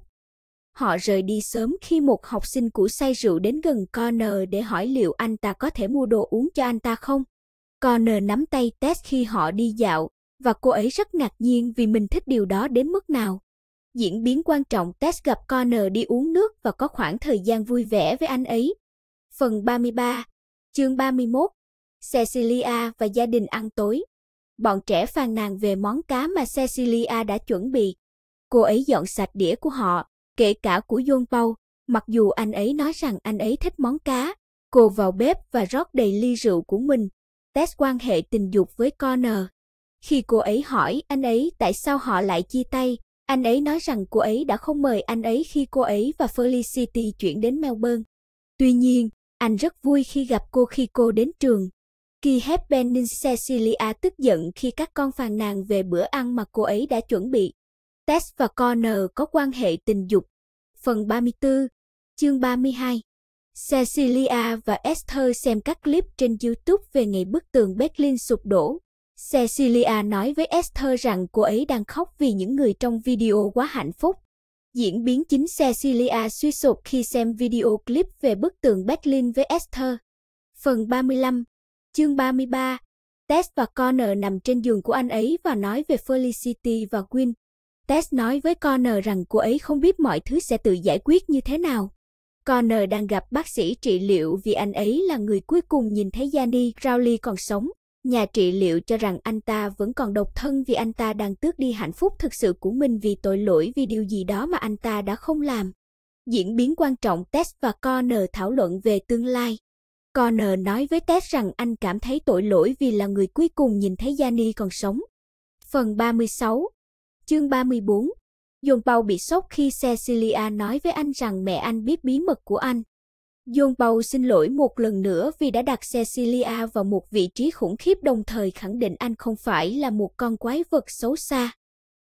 Họ rời đi sớm khi một học sinh cũ say rượu đến gần Connor để hỏi liệu anh ta có thể mua đồ uống cho anh ta không. Connor nắm tay Tess khi họ đi dạo, và cô ấy rất ngạc nhiên vì mình thích điều đó đến mức nào. Diễn biến quan trọng Tess gặp Connor đi uống nước và có khoảng thời gian vui vẻ với anh ấy. Phần 33, chương 31, Cecilia và gia đình ăn tối bọn trẻ phàn nàn về món cá mà Cecilia đã chuẩn bị. Cô ấy dọn sạch đĩa của họ, kể cả của John Paul, mặc dù anh ấy nói rằng anh ấy thích món cá. Cô vào bếp và rót đầy ly rượu của mình, test quan hệ tình dục với Connor. Khi cô ấy hỏi anh ấy tại sao họ lại chia tay, anh ấy nói rằng cô ấy đã không mời anh ấy khi cô ấy và Felicity chuyển đến Melbourne. Tuy nhiên, anh rất vui khi gặp cô khi cô đến trường Kỳ hép Benin Cecilia tức giận khi các con phàn nàn về bữa ăn mà cô ấy đã chuẩn bị. Tess và Connor có quan hệ tình dục. Phần 34, chương 32. Cecilia và Esther xem các clip trên YouTube về ngày bức tường Berlin sụp đổ. Cecilia nói với Esther rằng cô ấy đang khóc vì những người trong video quá hạnh phúc. Diễn biến chính Cecilia suy sụp khi xem video clip về bức tường Berlin với Esther. Phần 35 Chương 33 Tess và Connor nằm trên giường của anh ấy và nói về Felicity và Quinn. Tess nói với Connor rằng cô ấy không biết mọi thứ sẽ tự giải quyết như thế nào. Connor đang gặp bác sĩ trị liệu vì anh ấy là người cuối cùng nhìn thấy Yanni Crowley còn sống. Nhà trị liệu cho rằng anh ta vẫn còn độc thân vì anh ta đang tước đi hạnh phúc thực sự của mình vì tội lỗi vì điều gì đó mà anh ta đã không làm. Diễn biến quan trọng Tess và Connor thảo luận về tương lai. Connor nói với Ted rằng anh cảm thấy tội lỗi vì là người cuối cùng nhìn thấy Gianni còn sống. Phần 36 Chương 34 John Paul bị sốc khi Cecilia nói với anh rằng mẹ anh biết bí mật của anh. John Paul xin lỗi một lần nữa vì đã đặt Cecilia vào một vị trí khủng khiếp đồng thời khẳng định anh không phải là một con quái vật xấu xa.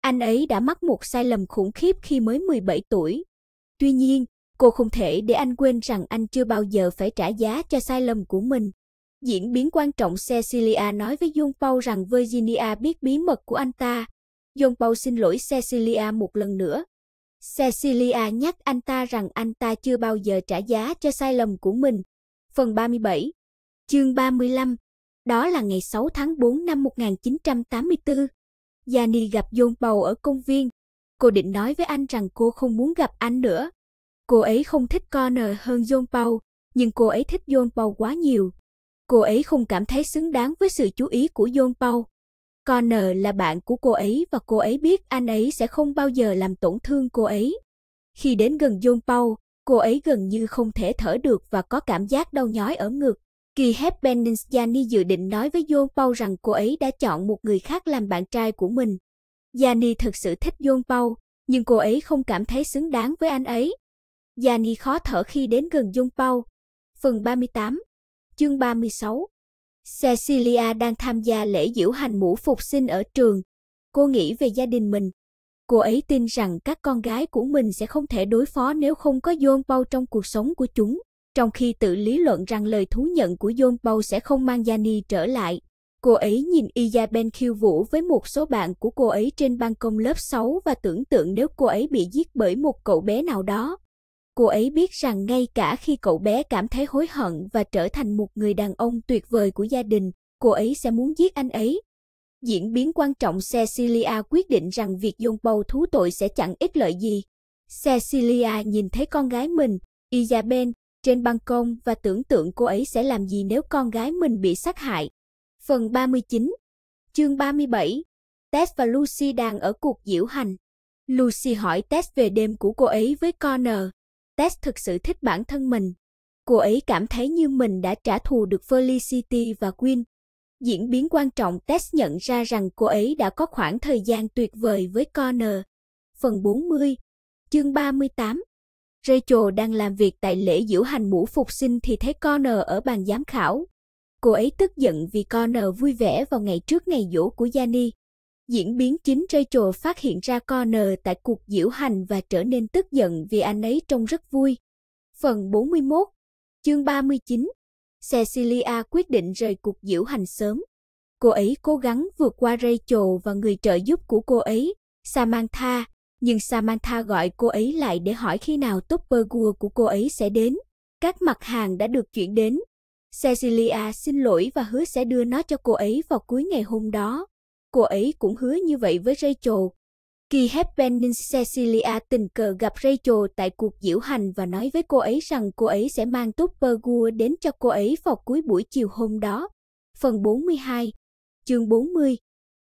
Anh ấy đã mắc một sai lầm khủng khiếp khi mới 17 tuổi. Tuy nhiên, Cô không thể để anh quên rằng anh chưa bao giờ phải trả giá cho sai lầm của mình. Diễn biến quan trọng Cecilia nói với John Paul rằng Virginia biết bí mật của anh ta. John Paul xin lỗi Cecilia một lần nữa. Cecilia nhắc anh ta rằng anh ta chưa bao giờ trả giá cho sai lầm của mình. Phần 37 Chương 35 Đó là ngày 6 tháng 4 năm 1984. Gianni gặp John Paul ở công viên. Cô định nói với anh rằng cô không muốn gặp anh nữa. Cô ấy không thích Connor hơn John Paul, nhưng cô ấy thích John Paul quá nhiều. Cô ấy không cảm thấy xứng đáng với sự chú ý của John Paul. Connor là bạn của cô ấy và cô ấy biết anh ấy sẽ không bao giờ làm tổn thương cô ấy. Khi đến gần John Paul, cô ấy gần như không thể thở được và có cảm giác đau nhói ở ngực. Kỳ hép Beninsjani dự định nói với John Paul rằng cô ấy đã chọn một người khác làm bạn trai của mình. Gianni thực sự thích John Paul, nhưng cô ấy không cảm thấy xứng đáng với anh ấy. Yani khó thở khi đến gần Dung Pau. Phần 38 Chương 36 Cecilia đang tham gia lễ diễu hành mũ phục sinh ở trường. Cô nghĩ về gia đình mình. Cô ấy tin rằng các con gái của mình sẽ không thể đối phó nếu không có John Paul trong cuộc sống của chúng, trong khi tự lý luận rằng lời thú nhận của John Paul sẽ không mang Gianni trở lại. Cô ấy nhìn Isabel khiêu vũ với một số bạn của cô ấy trên ban công lớp 6 và tưởng tượng nếu cô ấy bị giết bởi một cậu bé nào đó, Cô ấy biết rằng ngay cả khi cậu bé cảm thấy hối hận và trở thành một người đàn ông tuyệt vời của gia đình, cô ấy sẽ muốn giết anh ấy. Diễn biến quan trọng Cecilia quyết định rằng việc John Paul thú tội sẽ chẳng ích lợi gì. Cecilia nhìn thấy con gái mình, Isabel, trên ban công và tưởng tượng cô ấy sẽ làm gì nếu con gái mình bị sát hại. Phần 39 Chương 37 Tess và Lucy đang ở cuộc diễu hành. Lucy hỏi Tess về đêm của cô ấy với Connor. Tess thực sự thích bản thân mình. Cô ấy cảm thấy như mình đã trả thù được Felicity và Quinn. Diễn biến quan trọng Tess nhận ra rằng cô ấy đã có khoảng thời gian tuyệt vời với Connor. Phần 40, chương 38 Rachel đang làm việc tại lễ diễu hành mũ phục sinh thì thấy Connor ở bàn giám khảo. Cô ấy tức giận vì Connor vui vẻ vào ngày trước ngày dỗ của Gianni. Diễn biến chính Rachel phát hiện ra Connor tại cuộc diễu hành và trở nên tức giận vì anh ấy trông rất vui. Phần 41, chương 39 Cecilia quyết định rời cuộc diễu hành sớm. Cô ấy cố gắng vượt qua Rachel và người trợ giúp của cô ấy, Samantha, nhưng Samantha gọi cô ấy lại để hỏi khi nào Toppergua của cô ấy sẽ đến. Các mặt hàng đã được chuyển đến. Cecilia xin lỗi và hứa sẽ đưa nó cho cô ấy vào cuối ngày hôm đó. Cô ấy cũng hứa như vậy với Rachel. Khi Hepburn Cecilia tình cờ gặp Rachel tại cuộc diễu hành và nói với cô ấy rằng cô ấy sẽ mang Tupperware đến cho cô ấy vào cuối buổi chiều hôm đó. Phần 42 Chương 40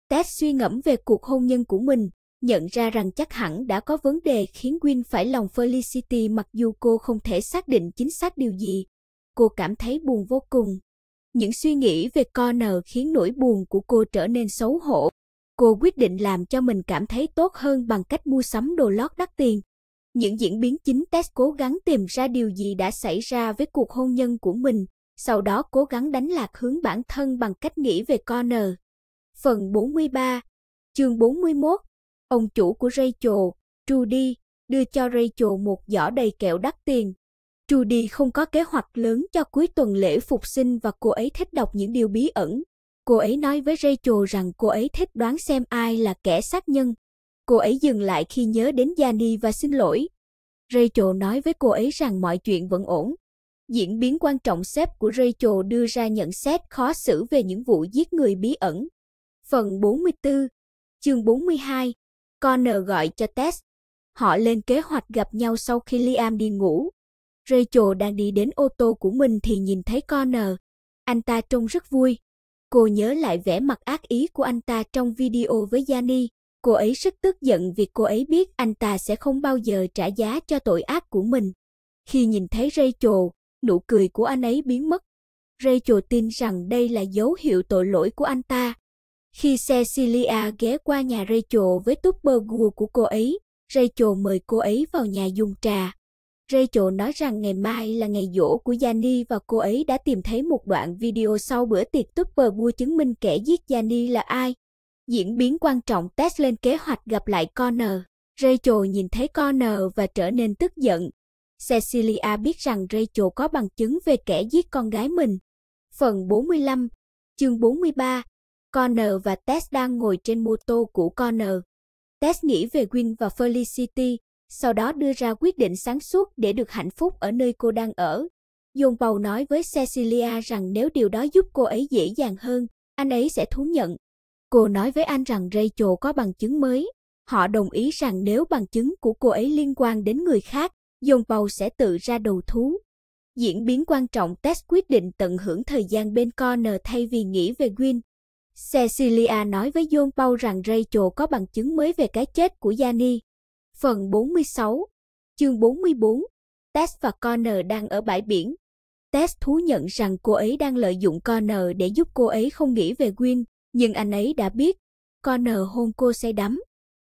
Ted suy ngẫm về cuộc hôn nhân của mình, nhận ra rằng chắc hẳn đã có vấn đề khiến Win phải lòng Felicity mặc dù cô không thể xác định chính xác điều gì. Cô cảm thấy buồn vô cùng. Những suy nghĩ về Connor khiến nỗi buồn của cô trở nên xấu hổ. Cô quyết định làm cho mình cảm thấy tốt hơn bằng cách mua sắm đồ lót đắt tiền. Những diễn biến chính Tess cố gắng tìm ra điều gì đã xảy ra với cuộc hôn nhân của mình, sau đó cố gắng đánh lạc hướng bản thân bằng cách nghĩ về Connor. Phần 43 Chương 41 Ông chủ của Rachel, Trudy, đưa cho Rachel một giỏ đầy kẹo đắt tiền Trudy không có kế hoạch lớn cho cuối tuần lễ phục sinh và cô ấy thích đọc những điều bí ẩn. Cô ấy nói với Rachel rằng cô ấy thích đoán xem ai là kẻ sát nhân. Cô ấy dừng lại khi nhớ đến Gianni và xin lỗi. Rachel nói với cô ấy rằng mọi chuyện vẫn ổn. Diễn biến quan trọng xếp của Rachel đưa ra nhận xét khó xử về những vụ giết người bí ẩn. Phần 44, chương 42, Connor gọi cho Tess. Họ lên kế hoạch gặp nhau sau khi Liam đi ngủ Rachel đang đi đến ô tô của mình thì nhìn thấy Connor. Anh ta trông rất vui. Cô nhớ lại vẻ mặt ác ý của anh ta trong video với Gianni. Cô ấy rất tức giận vì cô ấy biết anh ta sẽ không bao giờ trả giá cho tội ác của mình. Khi nhìn thấy Rachel, nụ cười của anh ấy biến mất. Rachel tin rằng đây là dấu hiệu tội lỗi của anh ta. Khi Cecilia ghé qua nhà Rachel với túp bơ gua của cô ấy, Rachel mời cô ấy vào nhà dùng trà. Rachel nói rằng ngày mai là ngày dỗ của Gianni và cô ấy đã tìm thấy một đoạn video sau bữa tiệc tupper vua chứng minh kẻ giết Gianni là ai. Diễn biến quan trọng test lên kế hoạch gặp lại Connor. Rachel nhìn thấy Connor và trở nên tức giận. Cecilia biết rằng Rachel có bằng chứng về kẻ giết con gái mình. Phần 45, chương 43, Connor và Tess đang ngồi trên mô tô của Connor. Tess nghĩ về Win và Felicity, sau đó đưa ra quyết định sáng suốt để được hạnh phúc ở nơi cô đang ở. Dồn bầu nói với Cecilia rằng nếu điều đó giúp cô ấy dễ dàng hơn, anh ấy sẽ thú nhận. Cô nói với anh rằng Rachel có bằng chứng mới. Họ đồng ý rằng nếu bằng chứng của cô ấy liên quan đến người khác, dồn bầu sẽ tự ra đầu thú. Diễn biến quan trọng test quyết định tận hưởng thời gian bên Connor thay vì nghĩ về Gwyn. Cecilia nói với John Paul rằng Rachel có bằng chứng mới về cái chết của Gianni Phần 46 Chương 44 Tess và Connor đang ở bãi biển. Tess thú nhận rằng cô ấy đang lợi dụng Connor để giúp cô ấy không nghĩ về Win, nhưng anh ấy đã biết. Connor hôn cô say đắm.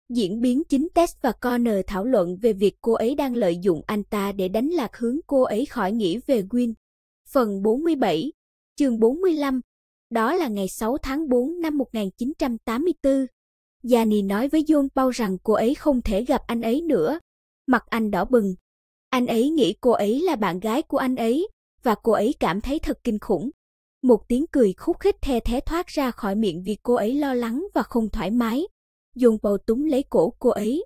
Diễn biến chính Tess và Connor thảo luận về việc cô ấy đang lợi dụng anh ta để đánh lạc hướng cô ấy khỏi nghĩ về Win. Phần 47 Chương 45 Đó là ngày 6 tháng 4 năm 1984, Gianni nói với John Paul rằng cô ấy không thể gặp anh ấy nữa. Mặt anh đỏ bừng. Anh ấy nghĩ cô ấy là bạn gái của anh ấy, và cô ấy cảm thấy thật kinh khủng. Một tiếng cười khúc khích the thé thoát ra khỏi miệng vì cô ấy lo lắng và không thoải mái. John Paul túng lấy cổ cô ấy.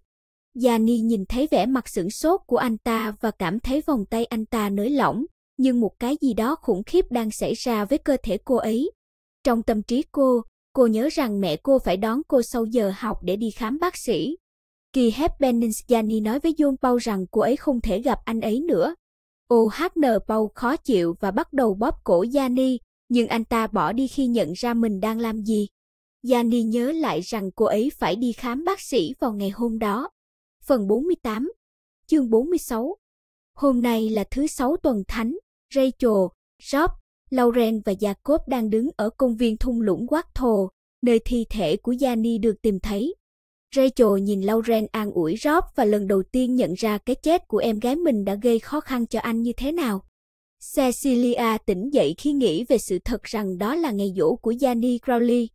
Gianni nhìn thấy vẻ mặt sửng sốt của anh ta và cảm thấy vòng tay anh ta nới lỏng, nhưng một cái gì đó khủng khiếp đang xảy ra với cơ thể cô ấy. Trong tâm trí cô, Cô nhớ rằng mẹ cô phải đón cô sau giờ học để đi khám bác sĩ. Kỳ hép Beninsjani nói với John Paul rằng cô ấy không thể gặp anh ấy nữa. OHN Paul khó chịu và bắt đầu bóp cổ Yani, nhưng anh ta bỏ đi khi nhận ra mình đang làm gì. Yani nhớ lại rằng cô ấy phải đi khám bác sĩ vào ngày hôm đó. Phần 48 Chương 46 Hôm nay là thứ sáu tuần thánh, Rachel, Job Lauren và Jacob đang đứng ở công viên thung lũng quát thồ, nơi thi thể của Gianni được tìm thấy. Rachel nhìn Lauren an ủi Rob và lần đầu tiên nhận ra cái chết của em gái mình đã gây khó khăn cho anh như thế nào. Cecilia tỉnh dậy khi nghĩ về sự thật rằng đó là ngày dỗ của Gianni Crowley.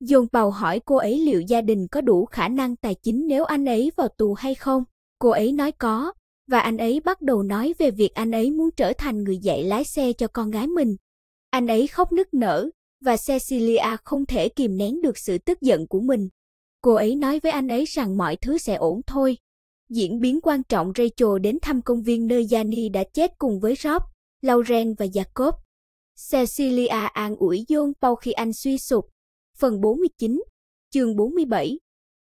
Dồn bầu hỏi cô ấy liệu gia đình có đủ khả năng tài chính nếu anh ấy vào tù hay không. Cô ấy nói có, và anh ấy bắt đầu nói về việc anh ấy muốn trở thành người dạy lái xe cho con gái mình. Anh ấy khóc nức nở, và Cecilia không thể kìm nén được sự tức giận của mình. Cô ấy nói với anh ấy rằng mọi thứ sẽ ổn thôi. Diễn biến quan trọng Rachel đến thăm công viên nơi Gianni đã chết cùng với Rob, Lauren và Jacob. Cecilia an ủi John sau khi anh suy sụp. Phần 49, chương 47.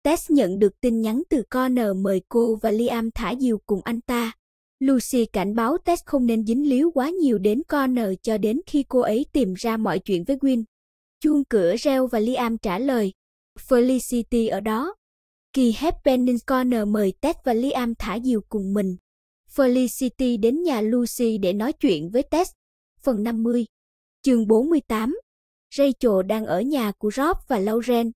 Tess nhận được tin nhắn từ Connor mời cô và Liam thả diều cùng anh ta. Lucy cảnh báo Tess không nên dính líu quá nhiều đến Connor cho đến khi cô ấy tìm ra mọi chuyện với Win. Chuông cửa reo và Liam trả lời. Felicity ở đó. Kỳ hép Penning Connor mời Tess và Liam thả diều cùng mình. Felicity đến nhà Lucy để nói chuyện với Tess. Phần 50 Chương 48 Rachel đang ở nhà của Rob và Lauren.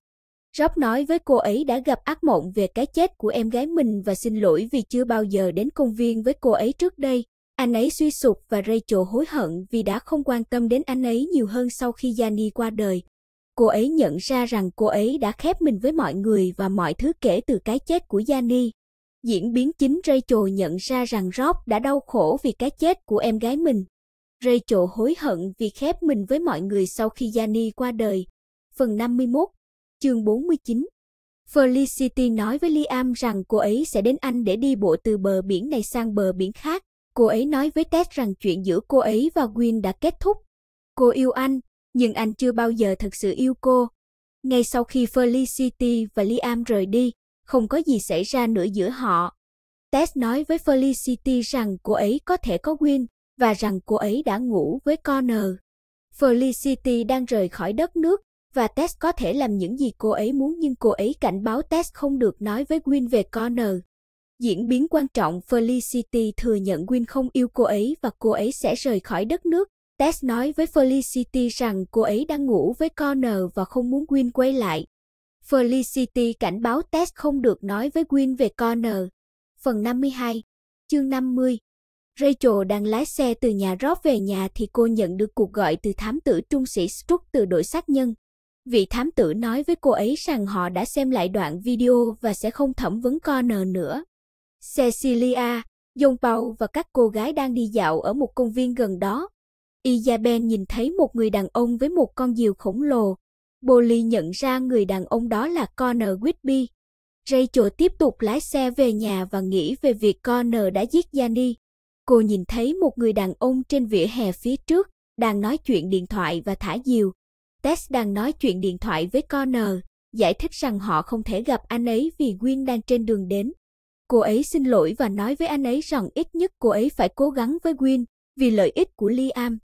Rob nói với cô ấy đã gặp ác mộng về cái chết của em gái mình và xin lỗi vì chưa bao giờ đến công viên với cô ấy trước đây. Anh ấy suy sụp và Rachel hối hận vì đã không quan tâm đến anh ấy nhiều hơn sau khi Gianni qua đời. Cô ấy nhận ra rằng cô ấy đã khép mình với mọi người và mọi thứ kể từ cái chết của Gianni. Diễn biến chính Rachel nhận ra rằng Rob đã đau khổ vì cái chết của em gái mình. Rachel hối hận vì khép mình với mọi người sau khi Gianni qua đời. Phần 51 chương 49. Felicity nói với Liam rằng cô ấy sẽ đến Anh để đi bộ từ bờ biển này sang bờ biển khác. Cô ấy nói với Ted rằng chuyện giữa cô ấy và win đã kết thúc. Cô yêu anh, nhưng anh chưa bao giờ thật sự yêu cô. Ngay sau khi Felicity và Liam rời đi, không có gì xảy ra nữa giữa họ. Ted nói với Felicity rằng cô ấy có thể có Win và rằng cô ấy đã ngủ với Connor. Felicity đang rời khỏi đất nước và Tess có thể làm những gì cô ấy muốn nhưng cô ấy cảnh báo Tess không được nói với win về Connor. Diễn biến quan trọng Felicity thừa nhận win không yêu cô ấy và cô ấy sẽ rời khỏi đất nước. Tess nói với Felicity rằng cô ấy đang ngủ với Connor và không muốn win quay lại. Felicity cảnh báo Tess không được nói với win về Connor. Phần 52, chương 50 Rachel đang lái xe từ nhà Rob về nhà thì cô nhận được cuộc gọi từ thám tử trung sĩ Strug từ đội sát nhân. Vị thám tử nói với cô ấy rằng họ đã xem lại đoạn video và sẽ không thẩm vấn Connor nữa. Cecilia, John Paul và các cô gái đang đi dạo ở một công viên gần đó. Isabel nhìn thấy một người đàn ông với một con diều khổng lồ. Bolly nhận ra người đàn ông đó là Connor Whitby. Rachel tiếp tục lái xe về nhà và nghĩ về việc Connor đã giết Gianni. Cô nhìn thấy một người đàn ông trên vỉa hè phía trước, đang nói chuyện điện thoại và thả diều. Tess đang nói chuyện điện thoại với Connor, giải thích rằng họ không thể gặp anh ấy vì Nguyên đang trên đường đến. Cô ấy xin lỗi và nói với anh ấy rằng ít nhất cô ấy phải cố gắng với Win vì lợi ích của Liam.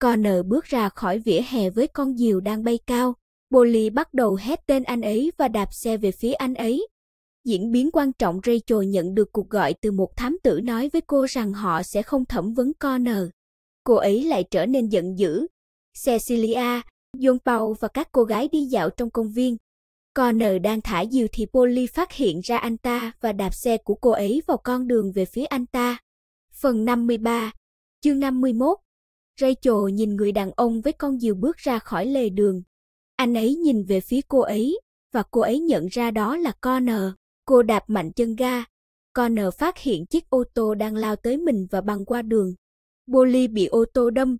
Connor bước ra khỏi vỉa hè với con diều đang bay cao. Bolly bắt đầu hét tên anh ấy và đạp xe về phía anh ấy. Diễn biến quan trọng Rachel nhận được cuộc gọi từ một thám tử nói với cô rằng họ sẽ không thẩm vấn Connor. Cô ấy lại trở nên giận dữ. Cecilia, John Paul và các cô gái đi dạo trong công viên. Connor đang thả diều thì Polly phát hiện ra anh ta và đạp xe của cô ấy vào con đường về phía anh ta. Phần 53, chương 51 Rachel nhìn người đàn ông với con diều bước ra khỏi lề đường. Anh ấy nhìn về phía cô ấy, và cô ấy nhận ra đó là Connor. Cô đạp mạnh chân ga. Connor phát hiện chiếc ô tô đang lao tới mình và băng qua đường. Polly bị ô tô đâm,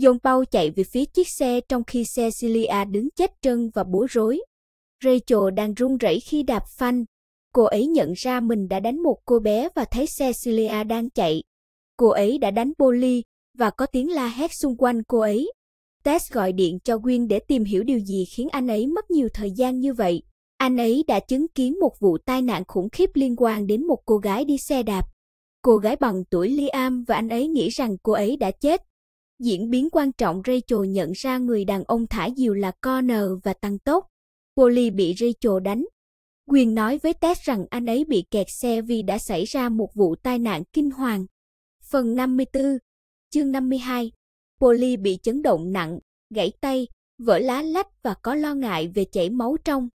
John bao chạy về phía chiếc xe trong khi Cecilia đứng chết trân và bối rối. Rachel đang run rẩy khi đạp phanh. Cô ấy nhận ra mình đã đánh một cô bé và thấy Cecilia đang chạy. Cô ấy đã đánh Polly và có tiếng la hét xung quanh cô ấy. Tess gọi điện cho Win để tìm hiểu điều gì khiến anh ấy mất nhiều thời gian như vậy. Anh ấy đã chứng kiến một vụ tai nạn khủng khiếp liên quan đến một cô gái đi xe đạp. Cô gái bằng tuổi Liam và anh ấy nghĩ rằng cô ấy đã chết diễn biến quan trọng Rachel nhận ra người đàn ông thả diều là Connor và tăng tốc. Polly bị Rachel đánh. Quyền nói với Ted rằng anh ấy bị kẹt xe vì đã xảy ra một vụ tai nạn kinh hoàng. Phần 54, chương 52, Polly bị chấn động nặng, gãy tay, vỡ lá lách và có lo ngại về chảy máu trong.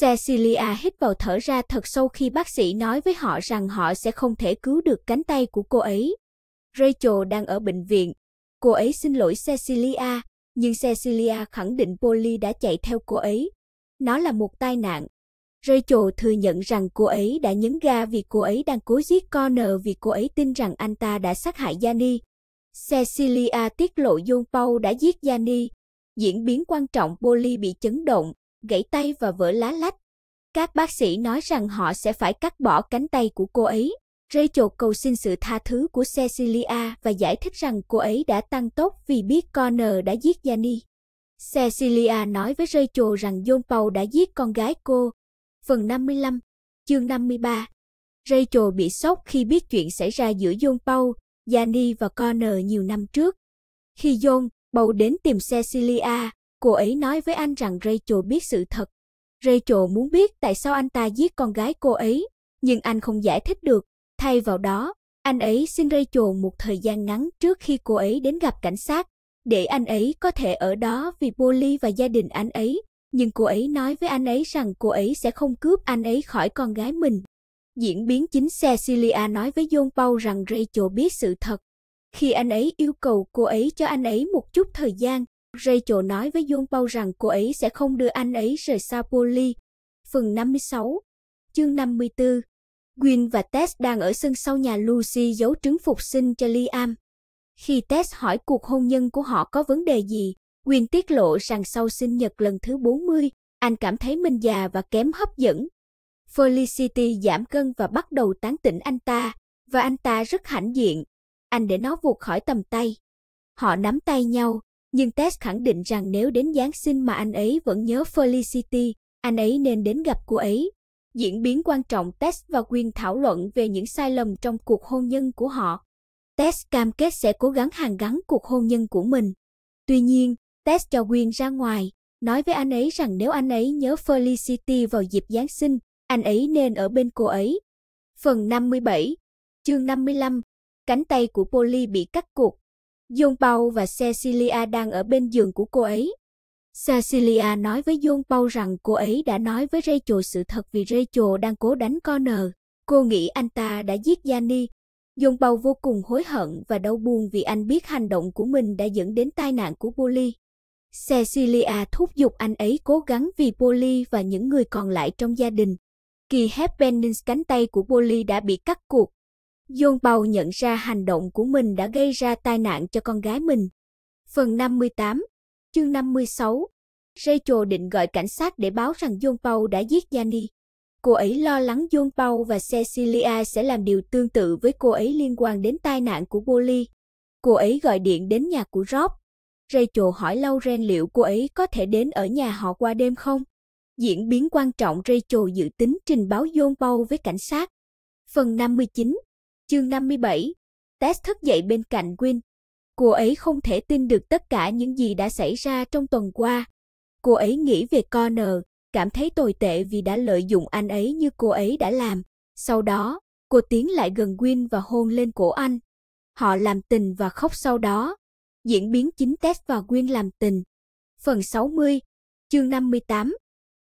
Cecilia hít vào thở ra thật sâu khi bác sĩ nói với họ rằng họ sẽ không thể cứu được cánh tay của cô ấy. Rachel đang ở bệnh viện, Cô ấy xin lỗi Cecilia, nhưng Cecilia khẳng định Polly đã chạy theo cô ấy. Nó là một tai nạn. Rachel thừa nhận rằng cô ấy đã nhấn ga vì cô ấy đang cố giết Connor vì cô ấy tin rằng anh ta đã sát hại Gianni. Cecilia tiết lộ John Paul đã giết Gianni. Diễn biến quan trọng Polly bị chấn động, gãy tay và vỡ lá lách. Các bác sĩ nói rằng họ sẽ phải cắt bỏ cánh tay của cô ấy. Rachel cầu xin sự tha thứ của Cecilia và giải thích rằng cô ấy đã tăng tốc vì biết Connor đã giết Gianni. Cecilia nói với Rachel rằng John Paul đã giết con gái cô. Phần 55, chương 53. Rachel bị sốc khi biết chuyện xảy ra giữa John Paul, Gianni và Connor nhiều năm trước. Khi John, Paul đến tìm Cecilia, cô ấy nói với anh rằng Rachel biết sự thật. Rachel muốn biết tại sao anh ta giết con gái cô ấy, nhưng anh không giải thích được Thay vào đó, anh ấy xin rây chồn một thời gian ngắn trước khi cô ấy đến gặp cảnh sát, để anh ấy có thể ở đó vì Polly và gia đình anh ấy, nhưng cô ấy nói với anh ấy rằng cô ấy sẽ không cướp anh ấy khỏi con gái mình. Diễn biến chính Cecilia nói với John Paul rằng Rachel biết sự thật. Khi anh ấy yêu cầu cô ấy cho anh ấy một chút thời gian, Rachel nói với John Paul rằng cô ấy sẽ không đưa anh ấy rời xa Polly. Phần 56 Chương 54 Gwyn và Tess đang ở sân sau nhà Lucy giấu trứng phục sinh cho Liam. Khi Tess hỏi cuộc hôn nhân của họ có vấn đề gì, Gwyn tiết lộ rằng sau sinh nhật lần thứ 40, anh cảm thấy mình già và kém hấp dẫn. Felicity giảm cân và bắt đầu tán tỉnh anh ta, và anh ta rất hãnh diện. Anh để nó vụt khỏi tầm tay. Họ nắm tay nhau, nhưng Tess khẳng định rằng nếu đến Giáng sinh mà anh ấy vẫn nhớ Felicity, anh ấy nên đến gặp cô ấy diễn biến quan trọng Tess và Quyên thảo luận về những sai lầm trong cuộc hôn nhân của họ. Tess cam kết sẽ cố gắng hàn gắn cuộc hôn nhân của mình. Tuy nhiên, Tess cho Quyên ra ngoài, nói với anh ấy rằng nếu anh ấy nhớ Felicity vào dịp Giáng sinh, anh ấy nên ở bên cô ấy. Phần 57, chương 55, cánh tay của Polly bị cắt cụt. John Paul và Cecilia đang ở bên giường của cô ấy. Cecilia nói với John Paul rằng cô ấy đã nói với Rachel sự thật vì Rachel đang cố đánh Connor. Cô nghĩ anh ta đã giết Gianni. John Paul vô cùng hối hận và đau buồn vì anh biết hành động của mình đã dẫn đến tai nạn của Polly. Cecilia thúc giục anh ấy cố gắng vì Polly và những người còn lại trong gia đình. Kỳ hép Pennins cánh tay của Polly đã bị cắt cuộc. John Paul nhận ra hành động của mình đã gây ra tai nạn cho con gái mình. Phần 58 Chương 56 Rachel định gọi cảnh sát để báo rằng John Paul đã giết Gianni. Cô ấy lo lắng John Paul và Cecilia sẽ làm điều tương tự với cô ấy liên quan đến tai nạn của Polly. Cô ấy gọi điện đến nhà của Rob. Rachel hỏi Lauren liệu cô ấy có thể đến ở nhà họ qua đêm không. Diễn biến quan trọng Rachel dự tính trình báo John Paul với cảnh sát. Phần 59 Chương 57 Tess thức dậy bên cạnh Quinn. Cô ấy không thể tin được tất cả những gì đã xảy ra trong tuần qua. Cô ấy nghĩ về Connor, cảm thấy tồi tệ vì đã lợi dụng anh ấy như cô ấy đã làm. Sau đó, cô tiến lại gần Win và hôn lên cổ anh. Họ làm tình và khóc sau đó. Diễn biến chính Tess và Win làm tình. Phần 60, chương 58.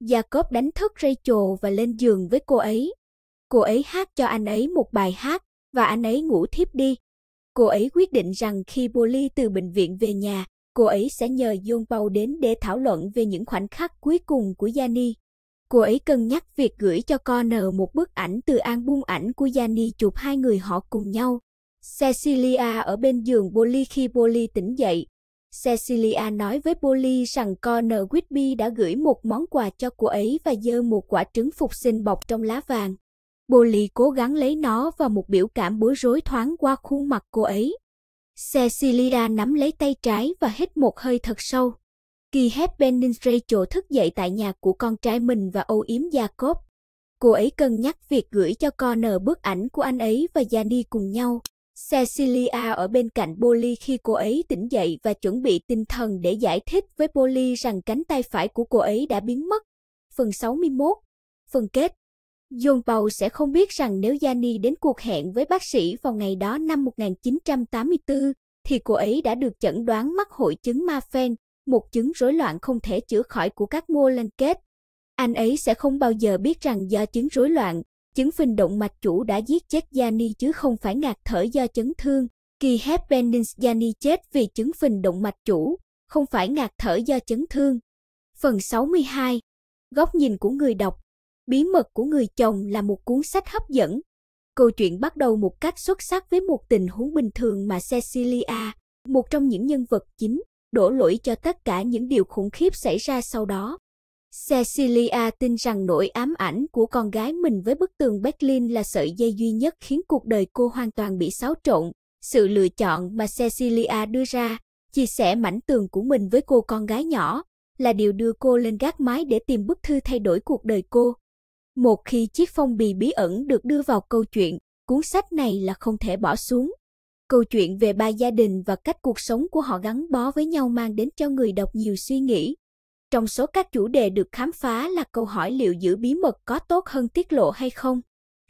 Jacob đánh thức Rachel và lên giường với cô ấy. Cô ấy hát cho anh ấy một bài hát và anh ấy ngủ thiếp đi. Cô ấy quyết định rằng khi polly từ bệnh viện về nhà, cô ấy sẽ nhờ John Paul đến để thảo luận về những khoảnh khắc cuối cùng của yanni. Cô ấy cân nhắc việc gửi cho Connor một bức ảnh từ album ảnh của yanni chụp hai người họ cùng nhau. Cecilia ở bên giường polly khi polly tỉnh dậy. Cecilia nói với polly rằng Connor Whitby đã gửi một món quà cho cô ấy và dơ một quả trứng phục sinh bọc trong lá vàng. Bolly cố gắng lấy nó và một biểu cảm bối rối thoáng qua khuôn mặt cô ấy. Cecilia nắm lấy tay trái và hít một hơi thật sâu. Kỳ hét Benningsray trộ thức dậy tại nhà của con trai mình và âu yếm Jacob. Cô ấy cân nhắc việc gửi cho Connor bức ảnh của anh ấy và Gianni cùng nhau. Cecilia ở bên cạnh Polly khi cô ấy tỉnh dậy và chuẩn bị tinh thần để giải thích với Polly rằng cánh tay phải của cô ấy đã biến mất. Phần 61 Phần kết John Paul sẽ không biết rằng nếu Gianni đến cuộc hẹn với bác sĩ vào ngày đó năm 1984, thì cô ấy đã được chẩn đoán mắc hội chứng Marfan, một chứng rối loạn không thể chữa khỏi của các mô liên kết. Anh ấy sẽ không bao giờ biết rằng do chứng rối loạn, chứng phình động mạch chủ đã giết chết Gianni chứ không phải ngạt thở do chấn thương. Kỳ Heppenins Gianni chết vì chứng phình động mạch chủ, không phải ngạt thở do chấn thương. Phần 62 Góc nhìn của người đọc Bí mật của người chồng là một cuốn sách hấp dẫn. Câu chuyện bắt đầu một cách xuất sắc với một tình huống bình thường mà Cecilia, một trong những nhân vật chính, đổ lỗi cho tất cả những điều khủng khiếp xảy ra sau đó. Cecilia tin rằng nỗi ám ảnh của con gái mình với bức tường Berlin là sợi dây duy nhất khiến cuộc đời cô hoàn toàn bị xáo trộn. Sự lựa chọn mà Cecilia đưa ra, chia sẻ mảnh tường của mình với cô con gái nhỏ, là điều đưa cô lên gác mái để tìm bức thư thay đổi cuộc đời cô. Một khi chiếc phong bì bí ẩn được đưa vào câu chuyện, cuốn sách này là không thể bỏ xuống. Câu chuyện về ba gia đình và cách cuộc sống của họ gắn bó với nhau mang đến cho người đọc nhiều suy nghĩ. Trong số các chủ đề được khám phá là câu hỏi liệu giữ bí mật có tốt hơn tiết lộ hay không.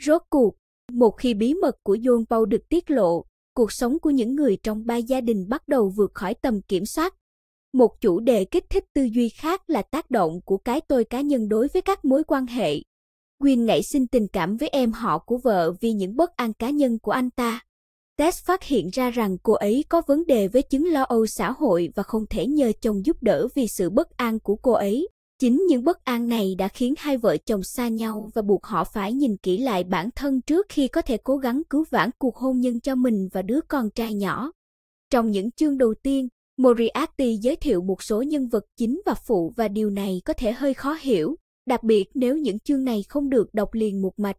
Rốt cuộc, một khi bí mật của John Paul được tiết lộ, cuộc sống của những người trong ba gia đình bắt đầu vượt khỏi tầm kiểm soát. Một chủ đề kích thích tư duy khác là tác động của cái tôi cá nhân đối với các mối quan hệ, Quyên nảy sinh tình cảm với em họ của vợ vì những bất an cá nhân của anh ta. Tess phát hiện ra rằng cô ấy có vấn đề với chứng lo âu xã hội và không thể nhờ chồng giúp đỡ vì sự bất an của cô ấy. Chính những bất an này đã khiến hai vợ chồng xa nhau và buộc họ phải nhìn kỹ lại bản thân trước khi có thể cố gắng cứu vãn cuộc hôn nhân cho mình và đứa con trai nhỏ. Trong những chương đầu tiên, Moriarty giới thiệu một số nhân vật chính và phụ và điều này có thể hơi khó hiểu, đặc biệt nếu những chương này không được đọc liền một mạch.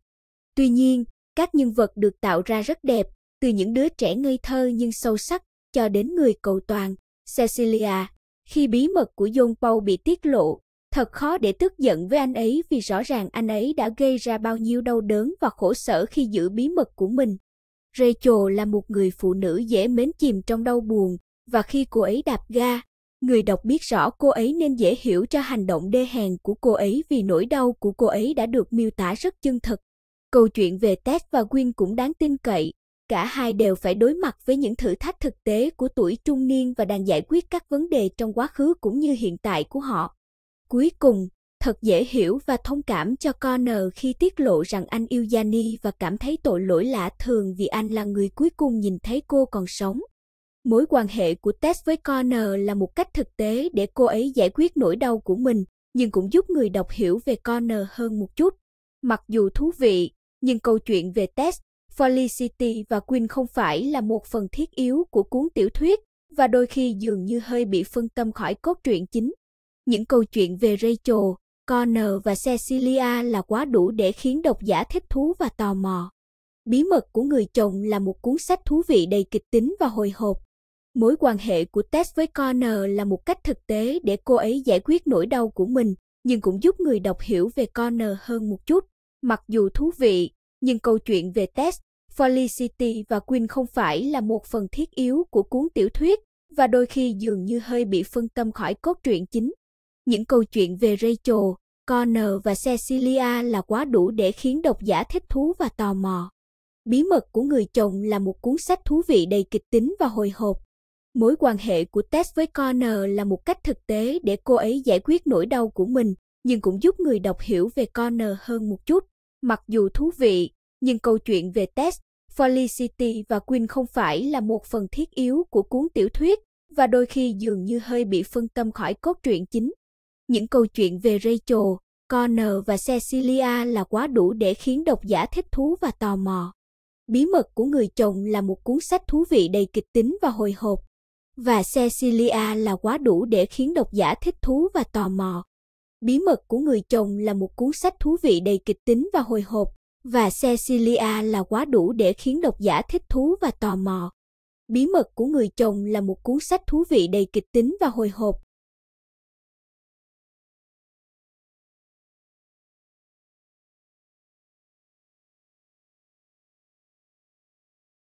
Tuy nhiên, các nhân vật được tạo ra rất đẹp, từ những đứa trẻ ngây thơ nhưng sâu sắc cho đến người cầu toàn, Cecilia. Khi bí mật của John Paul bị tiết lộ, thật khó để tức giận với anh ấy vì rõ ràng anh ấy đã gây ra bao nhiêu đau đớn và khổ sở khi giữ bí mật của mình. Rachel là một người phụ nữ dễ mến chìm trong đau buồn, và khi cô ấy đạp ga, Người đọc biết rõ cô ấy nên dễ hiểu cho hành động đê hèn của cô ấy vì nỗi đau của cô ấy đã được miêu tả rất chân thật. Câu chuyện về Ted và Quinn cũng đáng tin cậy. Cả hai đều phải đối mặt với những thử thách thực tế của tuổi trung niên và đang giải quyết các vấn đề trong quá khứ cũng như hiện tại của họ. Cuối cùng, thật dễ hiểu và thông cảm cho Connor khi tiết lộ rằng anh yêu Yanni và cảm thấy tội lỗi lạ thường vì anh là người cuối cùng nhìn thấy cô còn sống. Mối quan hệ của Tess với Connor là một cách thực tế để cô ấy giải quyết nỗi đau của mình, nhưng cũng giúp người đọc hiểu về Connor hơn một chút. Mặc dù thú vị, nhưng câu chuyện về Tess, Felicity và Quinn không phải là một phần thiết yếu của cuốn tiểu thuyết và đôi khi dường như hơi bị phân tâm khỏi cốt truyện chính. Những câu chuyện về Rachel, Connor và Cecilia là quá đủ để khiến độc giả thích thú và tò mò. Bí mật của người chồng là một cuốn sách thú vị đầy kịch tính và hồi hộp, Mối quan hệ của Tess với Connor là một cách thực tế để cô ấy giải quyết nỗi đau của mình, nhưng cũng giúp người đọc hiểu về Connor hơn một chút. Mặc dù thú vị, nhưng câu chuyện về Tess, Felicity và Quinn không phải là một phần thiết yếu của cuốn tiểu thuyết và đôi khi dường như hơi bị phân tâm khỏi cốt truyện chính. Những câu chuyện về Rachel, Connor và Cecilia là quá đủ để khiến độc giả thích thú và tò mò. Bí mật của người chồng là một cuốn sách thú vị đầy kịch tính và hồi hộp, Mối quan hệ của Tess với Connor là một cách thực tế để cô ấy giải quyết nỗi đau của mình, nhưng cũng giúp người đọc hiểu về Connor hơn một chút. Mặc dù thú vị, nhưng câu chuyện về Tess, Felicity và Quinn không phải là một phần thiết yếu của cuốn tiểu thuyết và đôi khi dường như hơi bị phân tâm khỏi cốt truyện chính. Những câu chuyện về Rachel, Connor và Cecilia là quá đủ để khiến độc giả thích thú và tò mò. Bí mật của người chồng là một cuốn sách thú vị đầy kịch tính và hồi hộp, và Cecilia là quá đủ để khiến độc giả thích thú và tò mò. Bí mật của người chồng là một cuốn sách thú vị đầy kịch tính và hồi hộp, và Cecilia là quá đủ để khiến độc giả thích thú và tò mò. Bí mật của người chồng là một cuốn sách thú vị đầy kịch tính và hồi hộp,